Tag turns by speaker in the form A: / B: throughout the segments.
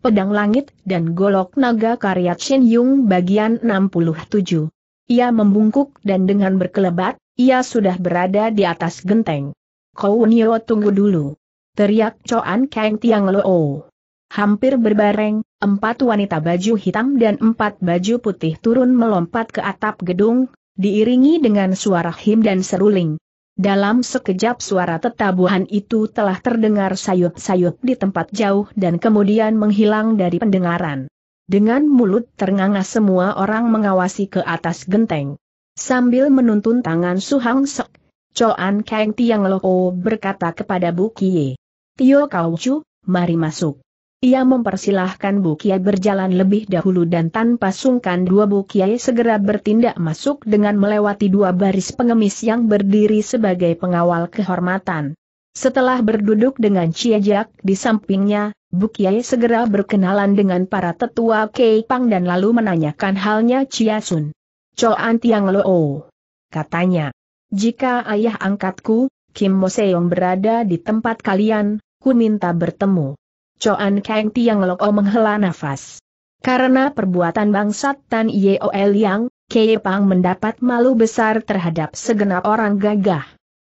A: Pedang Langit dan Golok Naga karya Chen Yung bagian 67. Ia membungkuk dan dengan berkelebat, ia sudah berada di atas genteng. Kau Nio tunggu dulu. Teriak Coan Kang Tiang Loo. Hampir berbareng, empat wanita baju hitam dan empat baju putih turun melompat ke atap gedung, diiringi dengan suara him dan seruling. Dalam sekejap suara tetabuhan itu telah terdengar sayup-sayup di tempat jauh dan kemudian menghilang dari pendengaran. Dengan mulut ternganga semua orang mengawasi ke atas genteng. Sambil menuntun tangan Suhang Sek, Choan Kang Tiang Loko oh berkata kepada Bu Kie. Tio Kau Chu, mari masuk. Ia mempersilahkan Bukiai berjalan lebih dahulu dan tanpa sungkan dua Bukiai segera bertindak masuk dengan melewati dua baris pengemis yang berdiri sebagai pengawal kehormatan. Setelah berduduk dengan ciajak di sampingnya, Bukiai segera berkenalan dengan para tetua Keipang dan lalu menanyakan halnya Sun. Coan Tiang Loo. Katanya, jika ayah angkatku, Kim Moseong berada di tempat kalian, ku minta bertemu. Coan Kang Tiang Loko oh menghela nafas. Karena perbuatan bangsat Tan Yeol Yang, Kei Pang mendapat malu besar terhadap segenap orang gagah.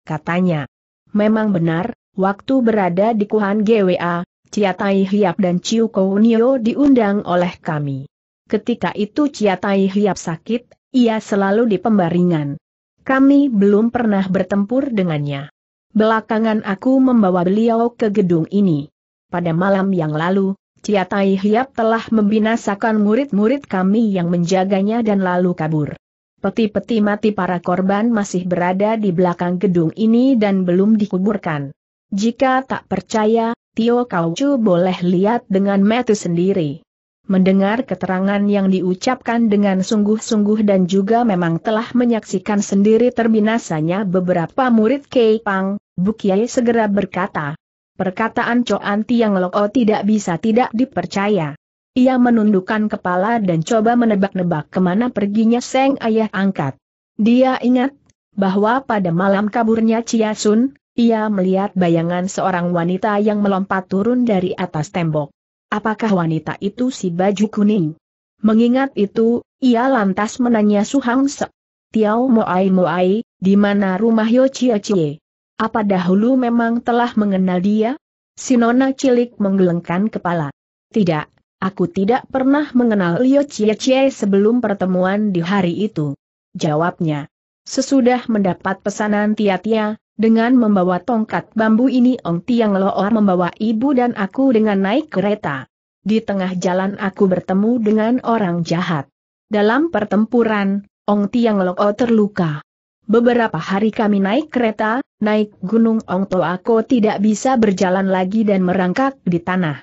A: Katanya, memang benar, waktu berada di Kuhan GWA, Chia Tai Hiap dan Ciu Kounio diundang oleh kami. Ketika itu Chia Tai Hiap sakit, ia selalu di pembaringan. Kami belum pernah bertempur dengannya. Belakangan aku membawa beliau ke gedung ini pada malam yang lalu, Cia Tai Hiap telah membinasakan murid-murid kami yang menjaganya dan lalu kabur. Peti-peti mati para korban masih berada di belakang gedung ini dan belum dikuburkan. Jika tak percaya, Tio Kauchu boleh lihat dengan mata sendiri. Mendengar keterangan yang diucapkan dengan sungguh-sungguh dan juga memang telah menyaksikan sendiri terbinasanya beberapa murid Kei Pang, Bukiai segera berkata, Perkataan Coan Tiang Loko tidak bisa tidak dipercaya. Ia menundukkan kepala dan coba menebak-nebak kemana perginya Seng Ayah Angkat. Dia ingat, bahwa pada malam kaburnya Chia Sun, ia melihat bayangan seorang wanita yang melompat turun dari atas tembok. Apakah wanita itu si baju kuning? Mengingat itu, ia lantas menanya Su Hang Se. Tiao Moai Moai, di mana rumah Yo Chia Chie? Apa dahulu memang telah mengenal dia? Sinona cilik menggelengkan kepala. Tidak, aku tidak pernah mengenal Lio Chie Chie sebelum pertemuan di hari itu. Jawabnya. Sesudah mendapat pesanan Tia-Tia, dengan membawa tongkat bambu ini Ong Tiang Loa membawa ibu dan aku dengan naik kereta. Di tengah jalan aku bertemu dengan orang jahat. Dalam pertempuran, Ong Tiang Loa terluka. Beberapa hari kami naik kereta, naik gunung Ong Ongto Ako tidak bisa berjalan lagi dan merangkak di tanah.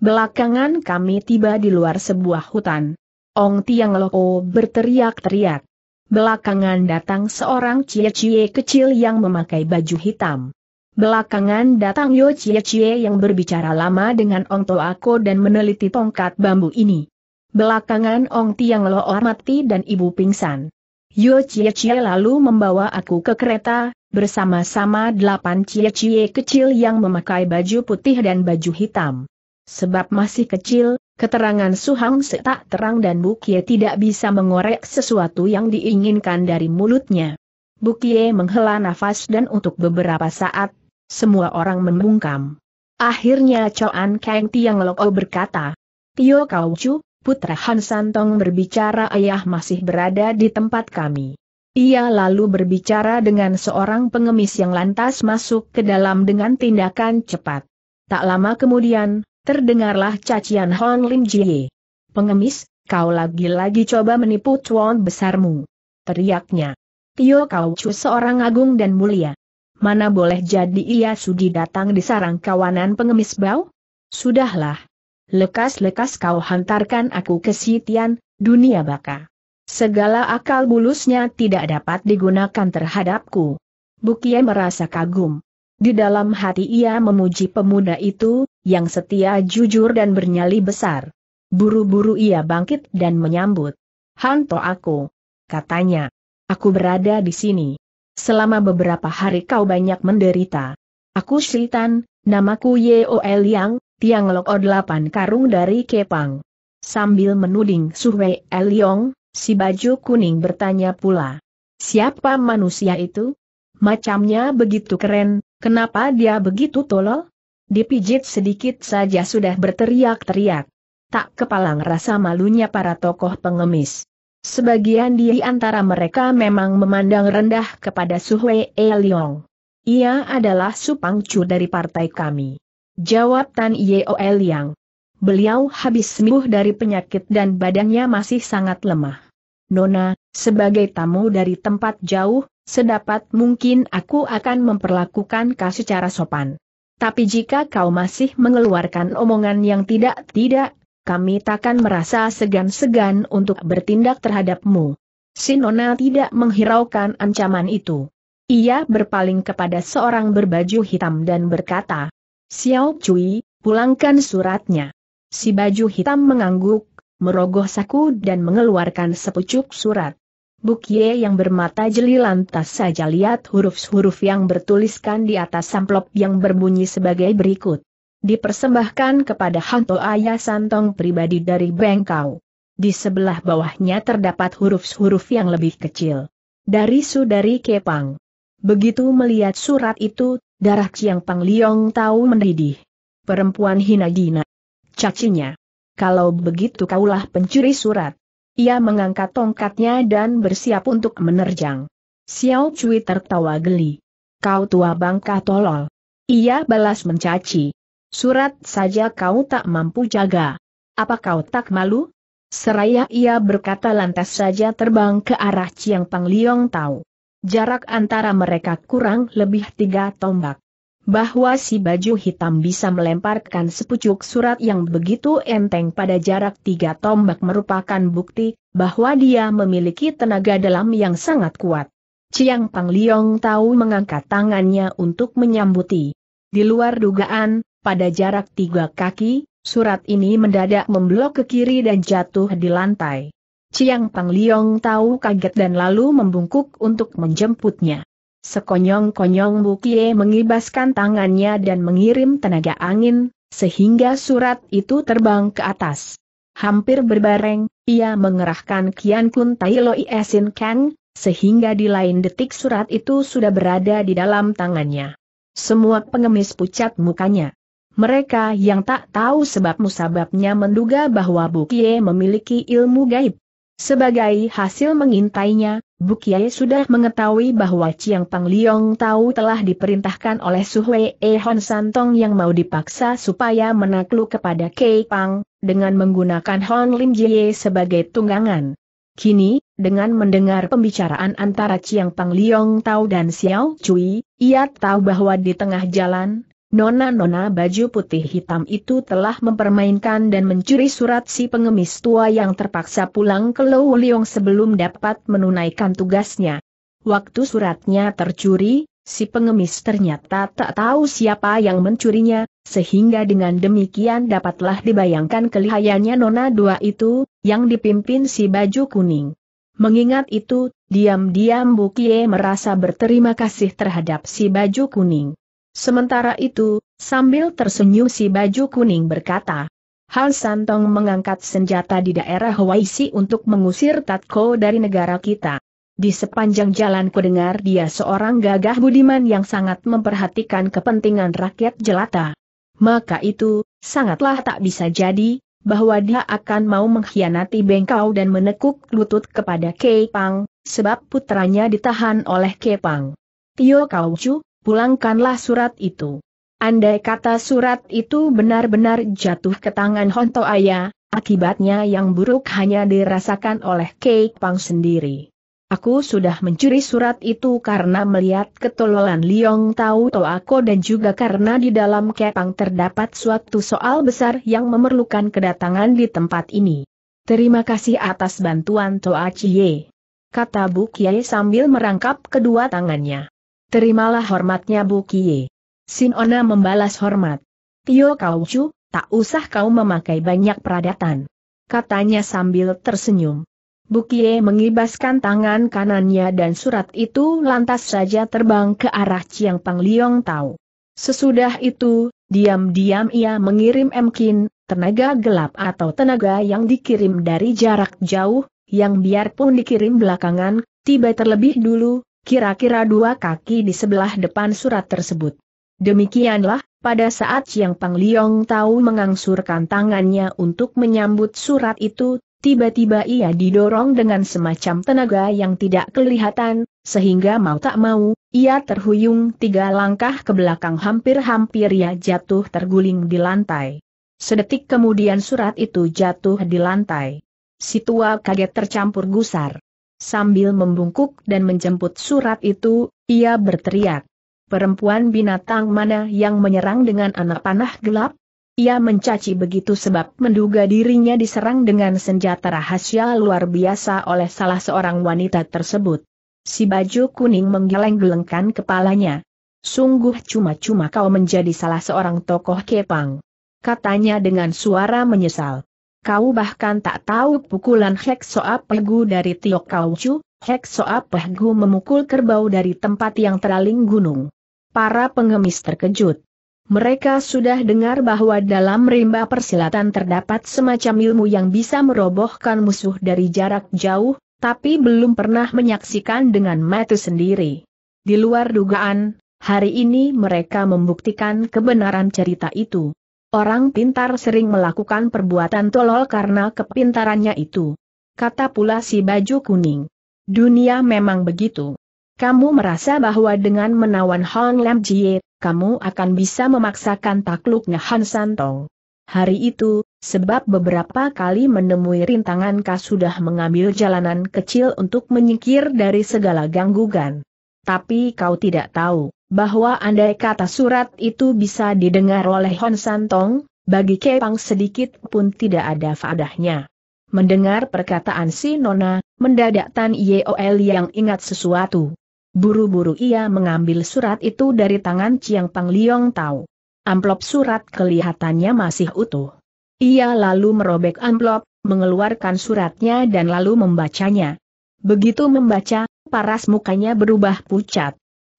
A: Belakangan kami tiba di luar sebuah hutan. Ong Tiang Loko oh berteriak-teriak. Belakangan datang seorang cie-cie kecil yang memakai baju hitam. Belakangan datang Yo Cie-cie yang berbicara lama dengan Ong Toako dan meneliti tongkat bambu ini. Belakangan Ong Tiang Lo oh mati dan ibu pingsan. Yo Chie Chie lalu membawa aku ke kereta, bersama-sama delapan Chie Chie kecil yang memakai baju putih dan baju hitam. Sebab masih kecil, keterangan Suhang tak terang dan Bukie tidak bisa mengorek sesuatu yang diinginkan dari mulutnya. Bukie menghela nafas dan untuk beberapa saat, semua orang membungkam. Akhirnya Choan Kang Tiang O berkata, Tio Kau Chu, Putra Han Santong berbicara ayah masih berada di tempat kami. Ia lalu berbicara dengan seorang pengemis yang lantas masuk ke dalam dengan tindakan cepat. Tak lama kemudian, terdengarlah cacian Hon Lim Jie. Pengemis, kau lagi-lagi coba menipu cuan besarmu. Teriaknya. Tio Kau cu seorang agung dan mulia. Mana boleh jadi ia sudi datang di sarang kawanan pengemis bau? Sudahlah, Lekas-lekas kau hantarkan aku ke Sitian, dunia baka. Segala akal bulusnya tidak dapat digunakan terhadapku. Bukia merasa kagum. Di dalam hati ia memuji pemuda itu, yang setia jujur dan bernyali besar. Buru-buru ia bangkit dan menyambut. Hanto aku. Katanya. Aku berada di sini. Selama beberapa hari kau banyak menderita. Aku Sultan, namaku Yeo Yang, Tiang Loko 8 karung dari Kepang. Sambil menuding Suhwei Eliong, si baju kuning bertanya pula. Siapa manusia itu? Macamnya begitu keren, kenapa dia begitu tolol? Dipijit sedikit saja sudah berteriak-teriak. Tak kepalang rasa malunya para tokoh pengemis. Sebagian di antara mereka memang memandang rendah kepada El Eliong. Ia adalah Supangcu dari partai kami. Jawab Tan Yeol Yang. Beliau habis sembuh dari penyakit dan badannya masih sangat lemah. Nona, sebagai tamu dari tempat jauh, sedapat mungkin aku akan memperlakukan kau secara sopan. Tapi jika kau masih mengeluarkan omongan yang tidak-tidak, kami takkan merasa segan-segan untuk bertindak terhadapmu. Si Nona tidak menghiraukan ancaman itu. Ia berpaling kepada seorang berbaju hitam dan berkata, Xiao Cui, pulangkan suratnya. Si baju hitam mengangguk, merogoh saku dan mengeluarkan sepucuk surat. Bukye yang bermata jeli lantas saja lihat huruf-huruf yang bertuliskan di atas amplop yang berbunyi sebagai berikut. Dipersembahkan kepada Hanto Ayah Santong pribadi dari Bengkau. Di sebelah bawahnya terdapat huruf-huruf yang lebih kecil. Dari Sudari Kepang. Begitu melihat surat itu, Darah Chiang Pang Liong tahu mendidih. Perempuan hina dina. Cacinya. Kalau begitu kaulah pencuri surat. Ia mengangkat tongkatnya dan bersiap untuk menerjang. Xiao Cui tertawa geli. Kau tua bangka tolol. Ia balas mencaci. Surat saja kau tak mampu jaga. Apa kau tak malu? Seraya ia berkata lantas saja terbang ke arah Chiang Pang Liong tahu. Jarak antara mereka kurang lebih tiga tombak. Bahwa si baju hitam bisa melemparkan sepucuk surat yang begitu enteng pada jarak tiga tombak merupakan bukti bahwa dia memiliki tenaga dalam yang sangat kuat. Chiang Pangliong tahu mengangkat tangannya untuk menyambuti. Di luar dugaan, pada jarak tiga kaki, surat ini mendadak memblok ke kiri dan jatuh di lantai. Ciang Pang Liong tahu kaget dan lalu membungkuk untuk menjemputnya. Sekonyong-konyong Bukie mengibaskan tangannya dan mengirim tenaga angin, sehingga surat itu terbang ke atas. Hampir berbareng, ia mengerahkan Kian Kun Tai Loi Esin Kang, sehingga di lain detik surat itu sudah berada di dalam tangannya. Semua pengemis pucat mukanya. Mereka yang tak tahu sebab musababnya menduga bahwa Bukie memiliki ilmu gaib. Sebagai hasil mengintainya, Bukiai sudah mengetahui bahwa Chiang Pang Liong tahu telah diperintahkan oleh Suhwe E Hon Santong yang mau dipaksa supaya menakluk kepada Kei Pang, dengan menggunakan Hon Lim Jie sebagai tunggangan. Kini, dengan mendengar pembicaraan antara Chiang Pang Liong Tau dan Xiao Cui, ia tahu bahwa di tengah jalan, Nona-nona baju putih hitam itu telah mempermainkan dan mencuri surat si pengemis tua yang terpaksa pulang ke Lou sebelum dapat menunaikan tugasnya. Waktu suratnya tercuri, si pengemis ternyata tak tahu siapa yang mencurinya, sehingga dengan demikian dapatlah dibayangkan kelihayannya Nona dua itu, yang dipimpin si baju kuning. Mengingat itu, diam-diam Bukie merasa berterima kasih terhadap si baju kuning. Sementara itu, sambil tersenyum si baju kuning berkata, "Hal Santong mengangkat senjata di daerah Hawaii untuk mengusir Tatko dari negara kita. Di sepanjang jalan kudengar dia seorang gagah budiman yang sangat memperhatikan kepentingan rakyat jelata. Maka itu, sangatlah tak bisa jadi, bahwa dia akan mau mengkhianati Bengkau dan menekuk lutut kepada Kepang, sebab putranya ditahan oleh Kepang. Pang. Tio Chu." pulangkanlah surat itu. Andai kata surat itu benar-benar jatuh ke tangan Honto Ayah, akibatnya yang buruk hanya dirasakan oleh Kei Pang sendiri. Aku sudah mencuri surat itu karena melihat ketololan Liong Tau aku dan juga karena di dalam Kepang terdapat suatu soal besar yang memerlukan kedatangan di tempat ini. Terima kasih atas bantuan Toa Chie. Kata Bu Kiai sambil merangkap kedua tangannya. Terimalah hormatnya Bu Kie. Sinona membalas hormat. Tio Kau Chu, tak usah kau memakai banyak peradatan. Katanya sambil tersenyum. Bu Kie mengibaskan tangan kanannya dan surat itu lantas saja terbang ke arah Chiang Pang Liong Tau. Sesudah itu, diam-diam ia mengirim Mkin, tenaga gelap atau tenaga yang dikirim dari jarak jauh, yang biarpun dikirim belakangan, tiba terlebih dulu, kira-kira dua kaki di sebelah depan surat tersebut. Demikianlah, pada saat Chiang Pang Liong tahu mengangsurkan tangannya untuk menyambut surat itu, tiba-tiba ia didorong dengan semacam tenaga yang tidak kelihatan, sehingga mau tak mau, ia terhuyung tiga langkah ke belakang hampir-hampir ia jatuh terguling di lantai. Sedetik kemudian surat itu jatuh di lantai. Situa kaget tercampur gusar. Sambil membungkuk dan menjemput surat itu, ia berteriak. Perempuan binatang mana yang menyerang dengan anak panah gelap? Ia mencaci begitu sebab menduga dirinya diserang dengan senjata rahasia luar biasa oleh salah seorang wanita tersebut. Si baju kuning menggeleng-gelengkan kepalanya. Sungguh cuma-cuma kau menjadi salah seorang tokoh kepang. Katanya dengan suara menyesal. Kau bahkan tak tahu pukulan Hek Soap Pegu dari Tio Kau Chu, Hek Soap Pegu memukul kerbau dari tempat yang teraling gunung. Para pengemis terkejut. Mereka sudah dengar bahwa dalam rimba persilatan terdapat semacam ilmu yang bisa merobohkan musuh dari jarak jauh, tapi belum pernah menyaksikan dengan mata sendiri. Di luar dugaan, hari ini mereka membuktikan kebenaran cerita itu. Orang pintar sering melakukan perbuatan tolol karena kepintarannya itu. Kata pula si baju kuning. Dunia memang begitu. Kamu merasa bahwa dengan menawan Hong Lam Jie, kamu akan bisa memaksakan takluknya Han Santong. Hari itu, sebab beberapa kali menemui rintangan kau sudah mengambil jalanan kecil untuk menyingkir dari segala gangguan. Tapi kau tidak tahu bahwa andai kata surat itu bisa didengar oleh Hon Santong, bagi Kepang sedikit pun tidak ada fadahnya. Mendengar perkataan si Nona, mendadak Tan Yeol yang ingat sesuatu. Buru-buru ia mengambil surat itu dari tangan Chiang Pang Liong Tau. Amplop surat kelihatannya masih utuh. Ia lalu merobek amplop, mengeluarkan suratnya dan lalu membacanya. Begitu membaca, paras mukanya berubah pucat.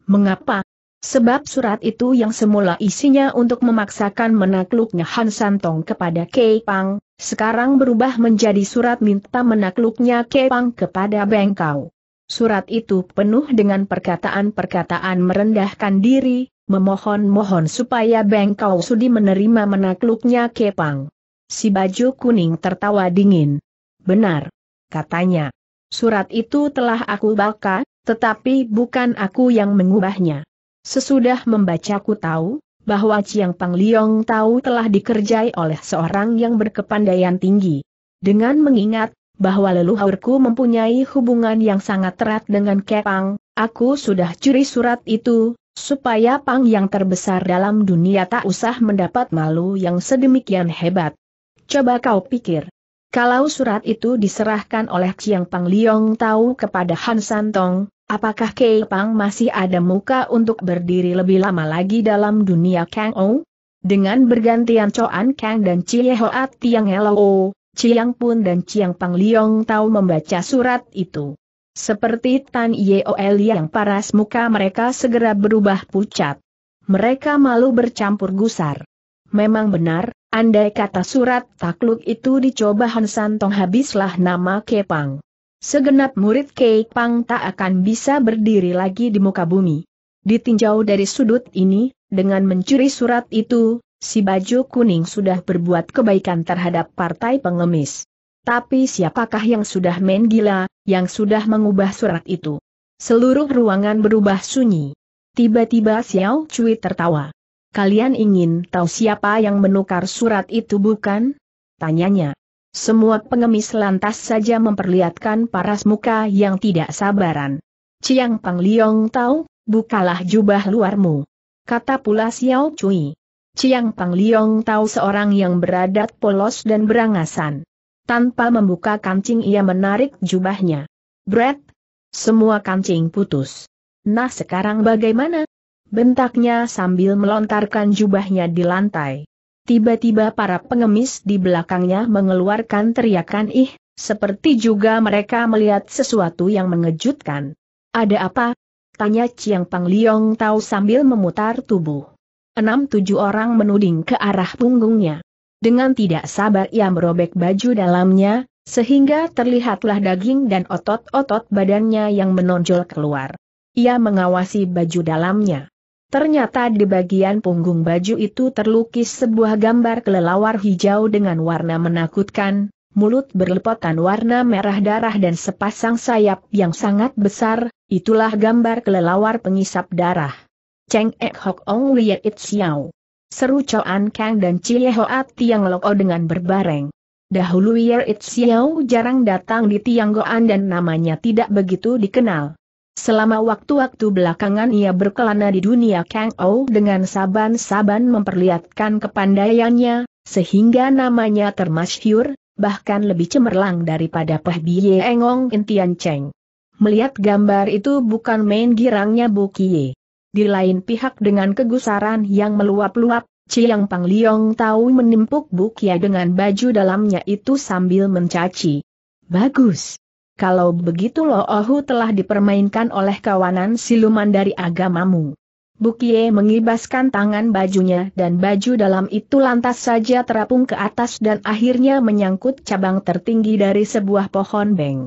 A: Mengapa, Sebab surat itu yang semula isinya untuk memaksakan menakluknya Han Santong kepada Kei Pang, sekarang berubah menjadi surat minta menakluknya Kei Pang kepada Bengkau. Surat itu penuh dengan perkataan-perkataan merendahkan diri, memohon-mohon supaya Bengkau sudi menerima menakluknya Kei Pang. Si baju kuning tertawa dingin. Benar, katanya. Surat itu telah aku baca, tetapi bukan aku yang mengubahnya. Sesudah membacaku tahu, bahwa Chiang Pang Liong tahu telah dikerjai oleh seorang yang berkepandaian tinggi. Dengan mengingat, bahwa leluhurku mempunyai hubungan yang sangat erat dengan Kepang, aku sudah curi surat itu, supaya Pang yang terbesar dalam dunia tak usah mendapat malu yang sedemikian hebat. Coba kau pikir. Kalau surat itu diserahkan oleh Chiang Pang Liong tahu kepada Han Santong, Apakah Kei Pang masih ada muka untuk berdiri lebih lama lagi dalam dunia Kang Ou? Dengan bergantian coan Kang dan Chie Hoa Tiang Lo, Chiang Pun dan Chiang Pang Liong tahu membaca surat itu. Seperti Tan Yeol yang paras muka mereka segera berubah pucat. Mereka malu bercampur gusar. Memang benar, andai kata surat takluk itu dicoba Hansan Tong habislah nama Kepang. Segenap murid Kek Pang tak akan bisa berdiri lagi di muka bumi. Ditinjau dari sudut ini, dengan mencuri surat itu, si baju kuning sudah berbuat kebaikan terhadap partai pengemis. Tapi siapakah yang sudah main gila, yang sudah mengubah surat itu? Seluruh ruangan berubah sunyi. Tiba-tiba Xiao Cui tertawa. Kalian ingin tahu siapa yang menukar surat itu bukan? Tanyanya. Semua pengemis lantas saja memperlihatkan paras muka yang tidak sabaran. Ciang Pang Liong tahu, bukalah jubah luarmu. Kata pula Xiao Cui. Ciang Pang Liong tahu seorang yang beradat polos dan berangasan. Tanpa membuka kancing ia menarik jubahnya. Brett, semua kancing putus. Nah sekarang bagaimana? Bentaknya sambil melontarkan jubahnya di lantai. Tiba-tiba para pengemis di belakangnya mengeluarkan teriakan ih, seperti juga mereka melihat sesuatu yang mengejutkan. Ada apa? Tanya Chiang Pang Liong tahu sambil memutar tubuh. Enam tujuh orang menuding ke arah punggungnya. Dengan tidak sabar ia merobek baju dalamnya, sehingga terlihatlah daging dan otot-otot badannya yang menonjol keluar. Ia mengawasi baju dalamnya. Ternyata di bagian punggung baju itu terlukis sebuah gambar kelelawar hijau dengan warna menakutkan, mulut berlepotan warna merah darah dan sepasang sayap yang sangat besar, itulah gambar kelelawar pengisap darah. Cheng Ek Hok Ong Liet It Xiao. Seru Choan Kang dan Cie Hoat Tiang Loko dengan berbareng. Dahulu Yer It Xiao jarang datang di Tiang Tianggoan dan namanya tidak begitu dikenal. Selama waktu-waktu belakangan ia berkelana di dunia Kang Ou dengan saban-saban memperlihatkan kepandaiannya, sehingga namanya termasyhur, bahkan lebih cemerlang daripada Peh Biye Engong Intian Cheng. Melihat gambar itu bukan main girangnya Bu Kie. Di lain pihak dengan kegusaran yang meluap-luap, Chiang Pang Liong tahu menimpuk Bu Kie dengan baju dalamnya itu sambil mencaci. Bagus! Kalau begitu Lo Ohu telah dipermainkan oleh kawanan siluman dari agamamu. Bukie mengibaskan tangan bajunya dan baju dalam itu lantas saja terapung ke atas dan akhirnya menyangkut cabang tertinggi dari sebuah pohon beng.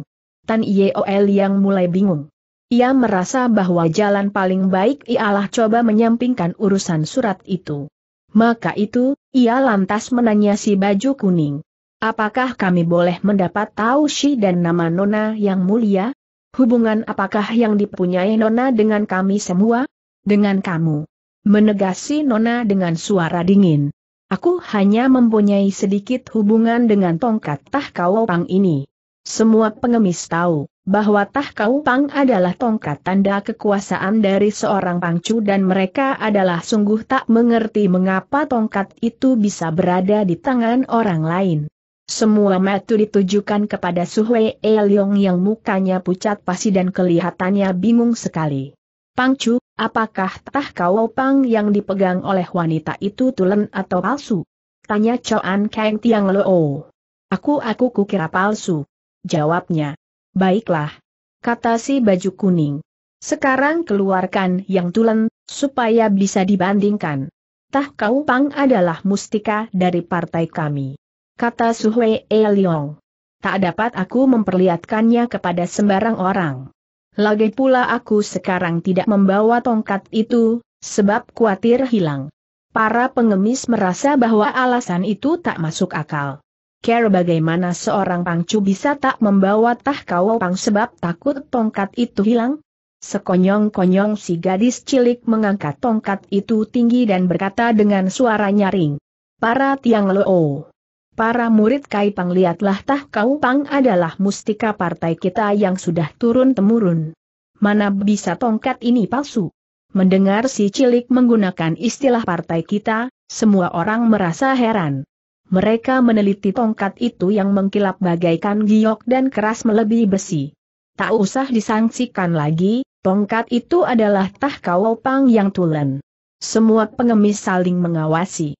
A: Tan Yeol yang mulai bingung. Ia merasa bahwa jalan paling baik ialah coba menyampingkan urusan surat itu. Maka itu, ia lantas menanya baju kuning. Apakah kami boleh mendapat tahu si dan nama Nona yang mulia? Hubungan apakah yang dipunyai Nona dengan kami semua? Dengan kamu. Menegasi Nona dengan suara dingin. Aku hanya mempunyai sedikit hubungan dengan tongkat Tah Pang ini. Semua pengemis tahu bahwa Tah Pang adalah tongkat tanda kekuasaan dari seorang pangcu dan mereka adalah sungguh tak mengerti mengapa tongkat itu bisa berada di tangan orang lain. Semua mata ditujukan kepada Suhwe Elyong yang mukanya pucat pasi dan kelihatannya bingung sekali. Pangcu, apakah tah kau pang yang dipegang oleh wanita itu tulen atau palsu? Tanya Choan Kang Tiang Loo. Aku aku kukira palsu. Jawabnya. Baiklah. Kata si baju kuning. Sekarang keluarkan yang tulen, supaya bisa dibandingkan. Tah kau pang adalah mustika dari partai kami kata Suhui Eliong. Tak dapat aku memperlihatkannya kepada sembarang orang. Lagi pula aku sekarang tidak membawa tongkat itu, sebab khawatir hilang. Para pengemis merasa bahwa alasan itu tak masuk akal. Care bagaimana seorang pangcu bisa tak membawa tahkau pang sebab takut tongkat itu hilang? Sekonyong-konyong si gadis cilik mengangkat tongkat itu tinggi dan berkata dengan suara nyaring. Para tiang loo. Para murid Kai Pang lihatlah Tah Kau Pang adalah mustika partai kita yang sudah turun-temurun. Mana bisa tongkat ini palsu? Mendengar si cilik menggunakan istilah partai kita, semua orang merasa heran. Mereka meneliti tongkat itu yang mengkilap bagaikan giok dan keras melebihi besi. Tak usah disangsikan lagi, tongkat itu adalah Tah Kau Pang yang tulen. Semua pengemis saling mengawasi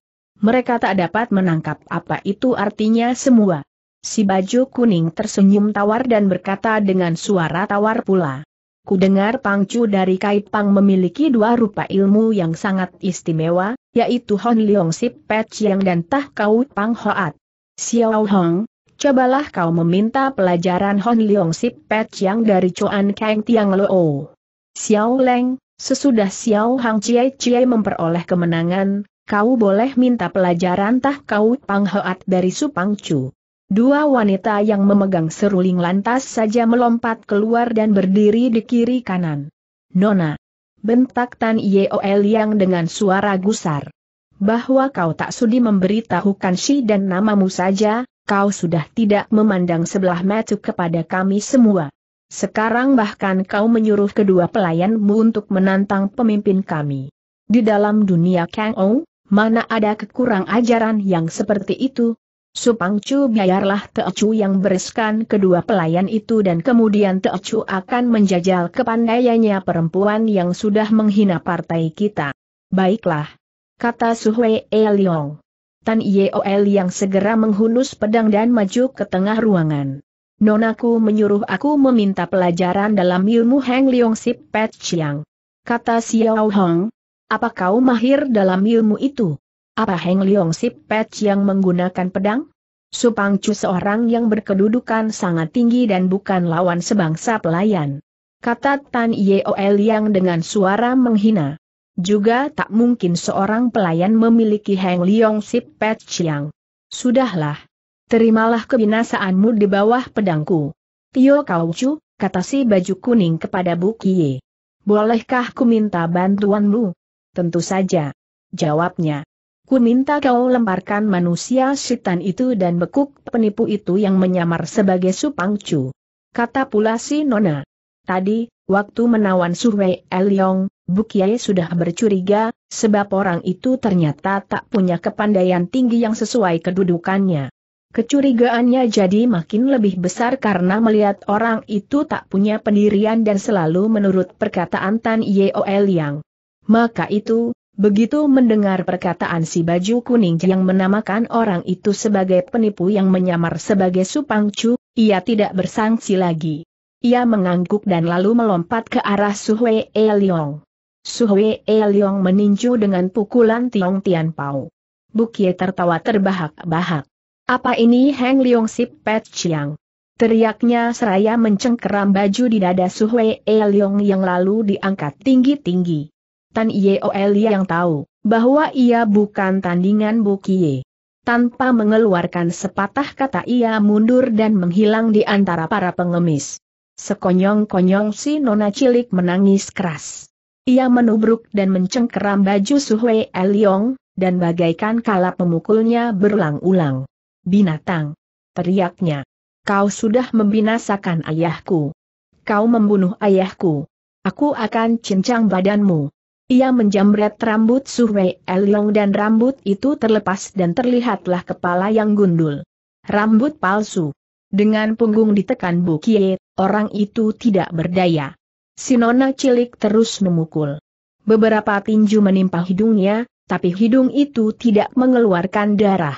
A: mereka tak dapat menangkap apa itu artinya semua. Si baju kuning tersenyum tawar dan berkata dengan suara tawar pula. Ku dengar Pangcu dari Kaipang memiliki dua rupa ilmu yang sangat istimewa, yaitu Hon Leong Sip Pet Chiang dan Tah Kau Pang Hoat. Xiao Hong, cobalah kau meminta pelajaran Hon Leong Sip Pet Chiang dari Chuan Kang Tiang Loo. Xiao Leng, sesudah Xiao Hang Chie Chie memperoleh kemenangan, kau boleh minta pelajaran tah kau panghoat dari supangcu. Dua wanita yang memegang seruling lantas saja melompat keluar dan berdiri di kiri kanan. Nona. Bentak Tan Yeol yang dengan suara gusar. Bahwa kau tak sudi memberitahukan si dan namamu saja, kau sudah tidak memandang sebelah mata kepada kami semua. Sekarang bahkan kau menyuruh kedua pelayanmu untuk menantang pemimpin kami. Di dalam dunia Kang Ong, mana ada kekurang ajaran yang seperti itu? Supangcu biarlah Teocu yang bereskan kedua pelayan itu dan kemudian Teocu akan menjajal kepandaiannya perempuan yang sudah menghina partai kita. Baiklah. Kata Suhwei Eliong. Tan Yeol yang segera menghunus pedang dan maju ke tengah ruangan. Nonaku menyuruh aku meminta pelajaran dalam ilmu Heng Leong Sip Pet Chiang. Kata Xiao Hong, apa kau mahir dalam ilmu itu? Apa Heng Liong Sip Pet yang menggunakan pedang? Supang Chu seorang yang berkedudukan sangat tinggi dan bukan lawan sebangsa pelayan. Kata Tan Yeol yang dengan suara menghina. Juga tak mungkin seorang pelayan memiliki Heng Liong Sip Pet yang. Sudahlah. Terimalah kebinasaanmu di bawah pedangku. Tio Kau Chu, kata si baju kuning kepada Bu Kie. Bolehkah ku minta bantuanmu? Tentu saja. Jawabnya. Ku minta kau lemparkan manusia setan itu dan bekuk penipu itu yang menyamar sebagai supangcu. Kata pula si Nona. Tadi, waktu menawan Survei Eliong, Bukiai sudah bercuriga, sebab orang itu ternyata tak punya kepandaian tinggi yang sesuai kedudukannya. Kecurigaannya jadi makin lebih besar karena melihat orang itu tak punya pendirian dan selalu menurut perkataan Tan Yeo Eliang. Maka itu, begitu mendengar perkataan si baju kuning yang menamakan orang itu sebagai penipu yang menyamar sebagai supang Supangcu, ia tidak bersangsi lagi. Ia mengangguk dan lalu melompat ke arah Suhwe E. Leong. Suhwe E. Leong meninju dengan pukulan Tiong Tian Pao. Bukie tertawa terbahak-bahak. Apa ini Heng Leong Sip Pet Chiang? Teriaknya seraya mencengkeram baju di dada Suhwe E. Leong yang lalu diangkat tinggi-tinggi. Tan Yeoeli oh yang tahu bahwa ia bukan tandingan Bukie. Tanpa mengeluarkan sepatah kata ia mundur dan menghilang di antara para pengemis. Sekonyong-konyong si nona cilik menangis keras. Ia menubruk dan mencengkeram baju Suhwe Eliong, dan bagaikan kalap memukulnya berulang-ulang. Binatang! Teriaknya. Kau sudah membinasakan ayahku. Kau membunuh ayahku. Aku akan cincang badanmu. Ia menjamret rambut Suhwei Eliong dan rambut itu terlepas dan terlihatlah kepala yang gundul. Rambut palsu. Dengan punggung ditekan Bukie, orang itu tidak berdaya. Sinona cilik terus memukul. Beberapa tinju menimpa hidungnya, tapi hidung itu tidak mengeluarkan darah.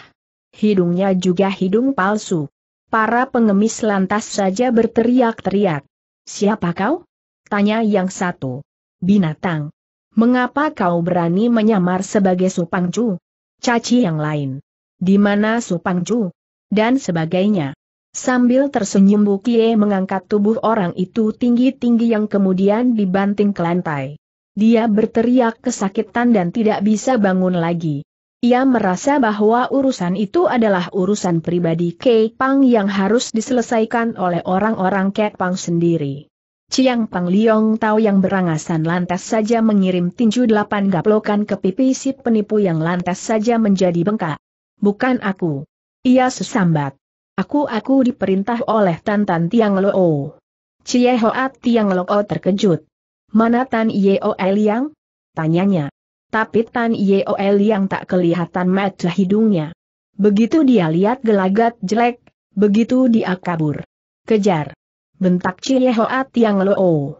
A: Hidungnya juga hidung palsu. Para pengemis lantas saja berteriak-teriak. Siapa kau? Tanya yang satu. Binatang. Mengapa kau berani menyamar sebagai Supangcu? Caci yang lain. Di mana Supangcu? Dan sebagainya. Sambil tersenyum Bukie mengangkat tubuh orang itu tinggi-tinggi yang kemudian dibanting ke lantai. Dia berteriak kesakitan dan tidak bisa bangun lagi. Ia merasa bahwa urusan itu adalah urusan pribadi Kepang yang harus diselesaikan oleh orang-orang Kek Pang sendiri. Ciang Pang Liong Tao yang berangasan lantas saja mengirim tinju delapan gaplokan ke pipi si penipu yang lantas saja menjadi bengkak. Bukan aku. Ia sesambat. Aku-aku diperintah oleh Tan Tan Tiang Loo. Cie Hoat Tiang Loo terkejut. Mana Tan Yeo Liang? Tanyanya. Tapi Tan Yeo Yang tak kelihatan mata hidungnya. Begitu dia lihat gelagat jelek, begitu dia kabur. Kejar bentak Cie Hoa Tiang Loo.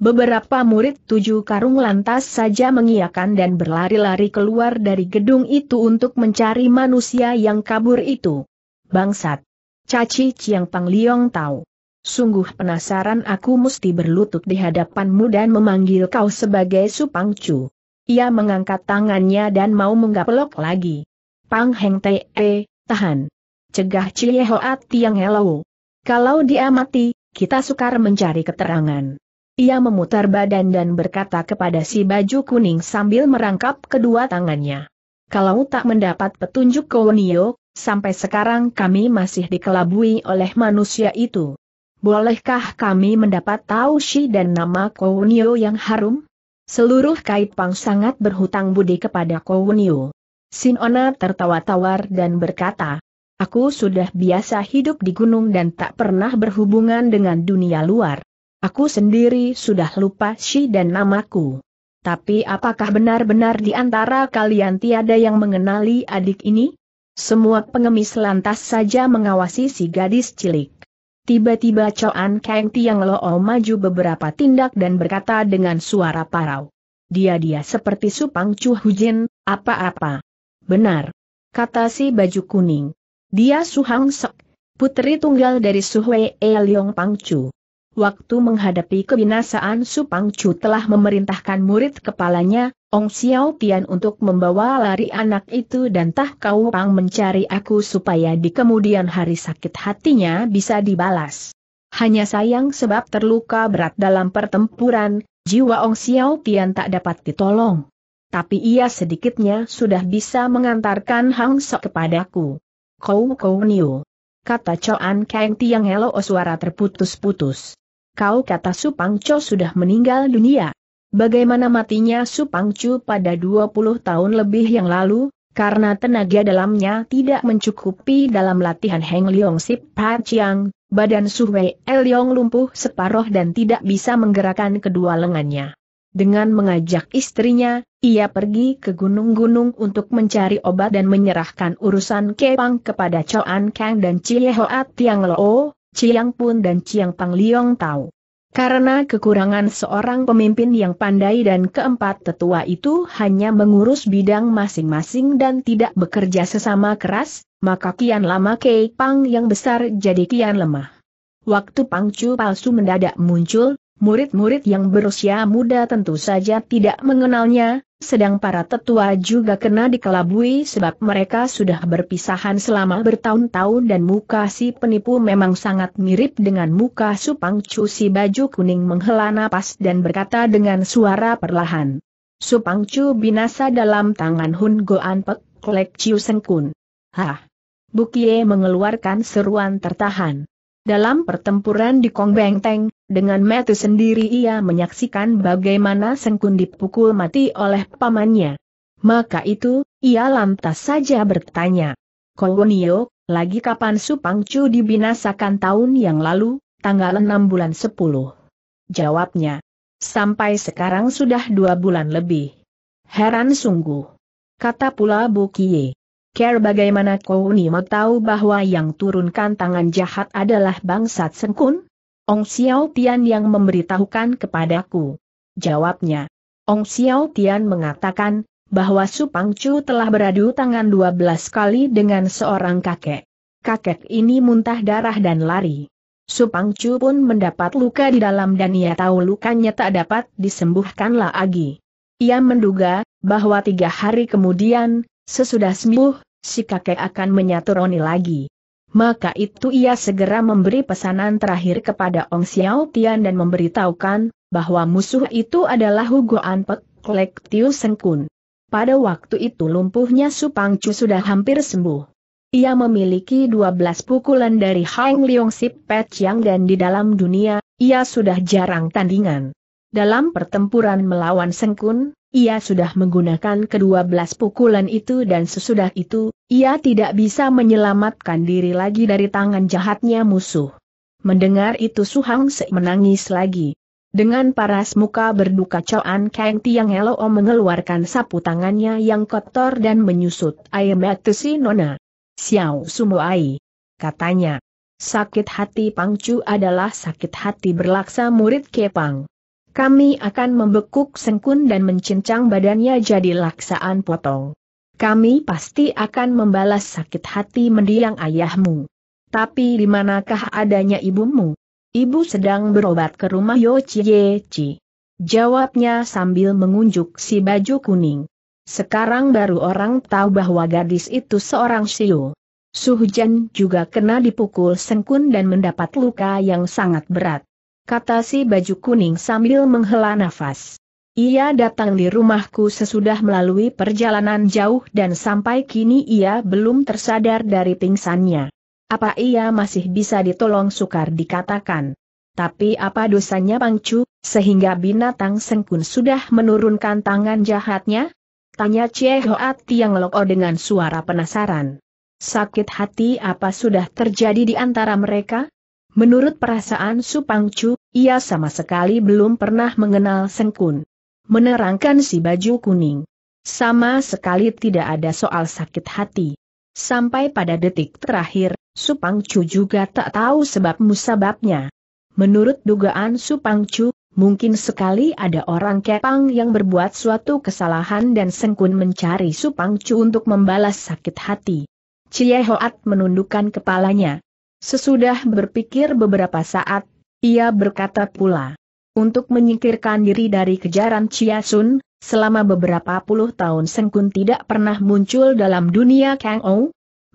A: Beberapa murid tujuh karung lantas saja mengiakan dan berlari-lari keluar dari gedung itu untuk mencari manusia yang kabur itu. Bangsat! Caci Ciang Pang Liong tahu. Sungguh penasaran aku mesti berlutut di hadapanmu dan memanggil kau sebagai Supangcu. Ia mengangkat tangannya dan mau menggapelok lagi. Pang Heng Te, eh, tahan. Cegah Cie Hoa Tiang Helo. Kalau dia mati, kita sukar mencari keterangan. Ia memutar badan dan berkata kepada si baju kuning sambil merangkap kedua tangannya. Kalau tak mendapat petunjuk Kowonio, sampai sekarang kami masih dikelabui oleh manusia itu. Bolehkah kami mendapat tahu si dan nama Kowonio yang harum? Seluruh Kaipang sangat berhutang budi kepada Kowonio. Sinona tertawa tawar dan berkata, Aku sudah biasa hidup di gunung dan tak pernah berhubungan dengan dunia luar. Aku sendiri sudah lupa si dan namaku. Tapi apakah benar-benar di antara kalian tiada yang mengenali adik ini? Semua pengemis lantas saja mengawasi si gadis cilik. Tiba-tiba Choan Kang Tiang loo oh maju beberapa tindak dan berkata dengan suara parau. Dia-dia seperti supang cuh Hujin, apa-apa. Benar. Kata si baju kuning. Dia Su Hang Sek, putri tunggal dari Su E Leong Pangcu. Waktu menghadapi kebinasaan Su Pangcu telah memerintahkan murid kepalanya, Ong Xiao Tian untuk membawa lari anak itu dan Tah Kau Pang mencari aku supaya di kemudian hari sakit hatinya bisa dibalas. Hanya sayang sebab terluka berat dalam pertempuran, jiwa Ong Xiao Tian tak dapat ditolong tapi ia sedikitnya sudah bisa mengantarkan Hang Sok kepadaku. Kau kau niu. Kata Coan Kang Tiang Helo oh, suara terputus-putus. Kau kata Supang Cho sudah meninggal dunia. Bagaimana matinya Supang Chu pada 20 tahun lebih yang lalu, karena tenaga dalamnya tidak mencukupi dalam latihan Heng Liong Sip Pa Chiang, badan Su Wei Yong lumpuh separoh dan tidak bisa menggerakkan kedua lengannya. Dengan mengajak istrinya, ia pergi ke gunung-gunung untuk mencari obat dan menyerahkan urusan Kepang kepada Choan Kang dan Hoat Tiang Lo, Chiang Pun dan Chiang Pang Liong Tau. Karena kekurangan seorang pemimpin yang pandai dan keempat tetua itu hanya mengurus bidang masing-masing dan tidak bekerja sesama keras, maka kian lama Pang yang besar jadi kian lemah. Waktu Pang Pangcu palsu mendadak muncul, murid-murid yang berusia muda tentu saja tidak mengenalnya, sedang para tetua juga kena dikelabui sebab mereka sudah berpisahan selama bertahun-tahun dan muka si penipu memang sangat mirip dengan muka Supang Cu si baju kuning menghela napas dan berkata dengan suara perlahan. Supang Cu binasa dalam tangan Hun Goan Pek, Klek Chiu Seng Kun. Hah! Bukie mengeluarkan seruan tertahan. Dalam pertempuran di Kong Beng Teng, dengan mata sendiri ia menyaksikan bagaimana Sengkun dipukul mati oleh pamannya. Maka itu, ia lantas saja bertanya. Kowonio, lagi kapan Supangcu dibinasakan tahun yang lalu, tanggal 6 bulan 10? Jawabnya. Sampai sekarang sudah dua bulan lebih. Heran sungguh. Kata pula Bu Bukie. Care bagaimana mau tahu bahwa yang turunkan tangan jahat adalah bangsat sengkun? Ong Xiao Tian yang memberitahukan kepadaku. Jawabnya. Ong Xiao Tian mengatakan, bahwa Su Chu telah beradu tangan 12 kali dengan seorang kakek. Kakek ini muntah darah dan lari. Su Chu pun mendapat luka di dalam dan ia tahu lukanya tak dapat disembuhkan lagi. Ia menduga, bahwa tiga hari kemudian, sesudah sembuh, si kakek akan menyatu Roni lagi maka itu ia segera memberi pesanan terakhir kepada Ong Xiao Tian dan memberitahukan, bahwa musuh itu adalah Hugo Anpek, Klek Tiu Sengkun. Pada waktu itu lumpuhnya Supang Chu sudah hampir sembuh. Ia memiliki 12 pukulan dari Hang Leong Sip Pet Chiang dan di dalam dunia, ia sudah jarang tandingan. Dalam pertempuran melawan Sengkun, ia sudah menggunakan kedua belas pukulan itu dan sesudah itu, ia tidak bisa menyelamatkan diri lagi dari tangan jahatnya musuh. Mendengar itu Suhang Se menangis lagi. Dengan paras muka berduka Coan Kang Tiang Helo mengeluarkan sapu tangannya yang kotor dan menyusut ayam si nona. Xiao Ai. Katanya. Sakit hati Pangcu adalah sakit hati berlaksa murid Kepang. Kami akan membekuk sengkun dan mencincang badannya jadi laksaan potong. Kami pasti akan membalas sakit hati mendiang ayahmu. Tapi di manakah adanya ibumu? Ibu sedang berobat ke rumah Yo Chie Chi. Jawabnya sambil mengunjuk si baju kuning. Sekarang baru orang tahu bahwa gadis itu seorang Shio. Suhujan juga kena dipukul sengkun dan mendapat luka yang sangat berat kata si baju kuning sambil menghela nafas. Ia datang di rumahku sesudah melalui perjalanan jauh dan sampai kini ia belum tersadar dari pingsannya. Apa ia masih bisa ditolong sukar dikatakan. Tapi apa dosanya Pangcu, sehingga binatang sengkun sudah menurunkan tangan jahatnya? Tanya Cie Hoat Tiang Loko dengan suara penasaran. Sakit hati apa sudah terjadi di antara mereka? Menurut perasaan Supangcu, ia sama sekali belum pernah mengenal Sengkun. Menerangkan si baju kuning. Sama sekali tidak ada soal sakit hati. Sampai pada detik terakhir, Supangcu juga tak tahu sebab musababnya. Menurut dugaan Supangcu, mungkin sekali ada orang Kepang yang berbuat suatu kesalahan dan Sengkun mencari Supangcu untuk membalas sakit hati. Cie Hoat menundukkan kepalanya. Sesudah berpikir beberapa saat, ia berkata pula, untuk menyingkirkan diri dari kejaran Chia Sun, selama beberapa puluh tahun Sengkun tidak pernah muncul dalam dunia Kang Ou.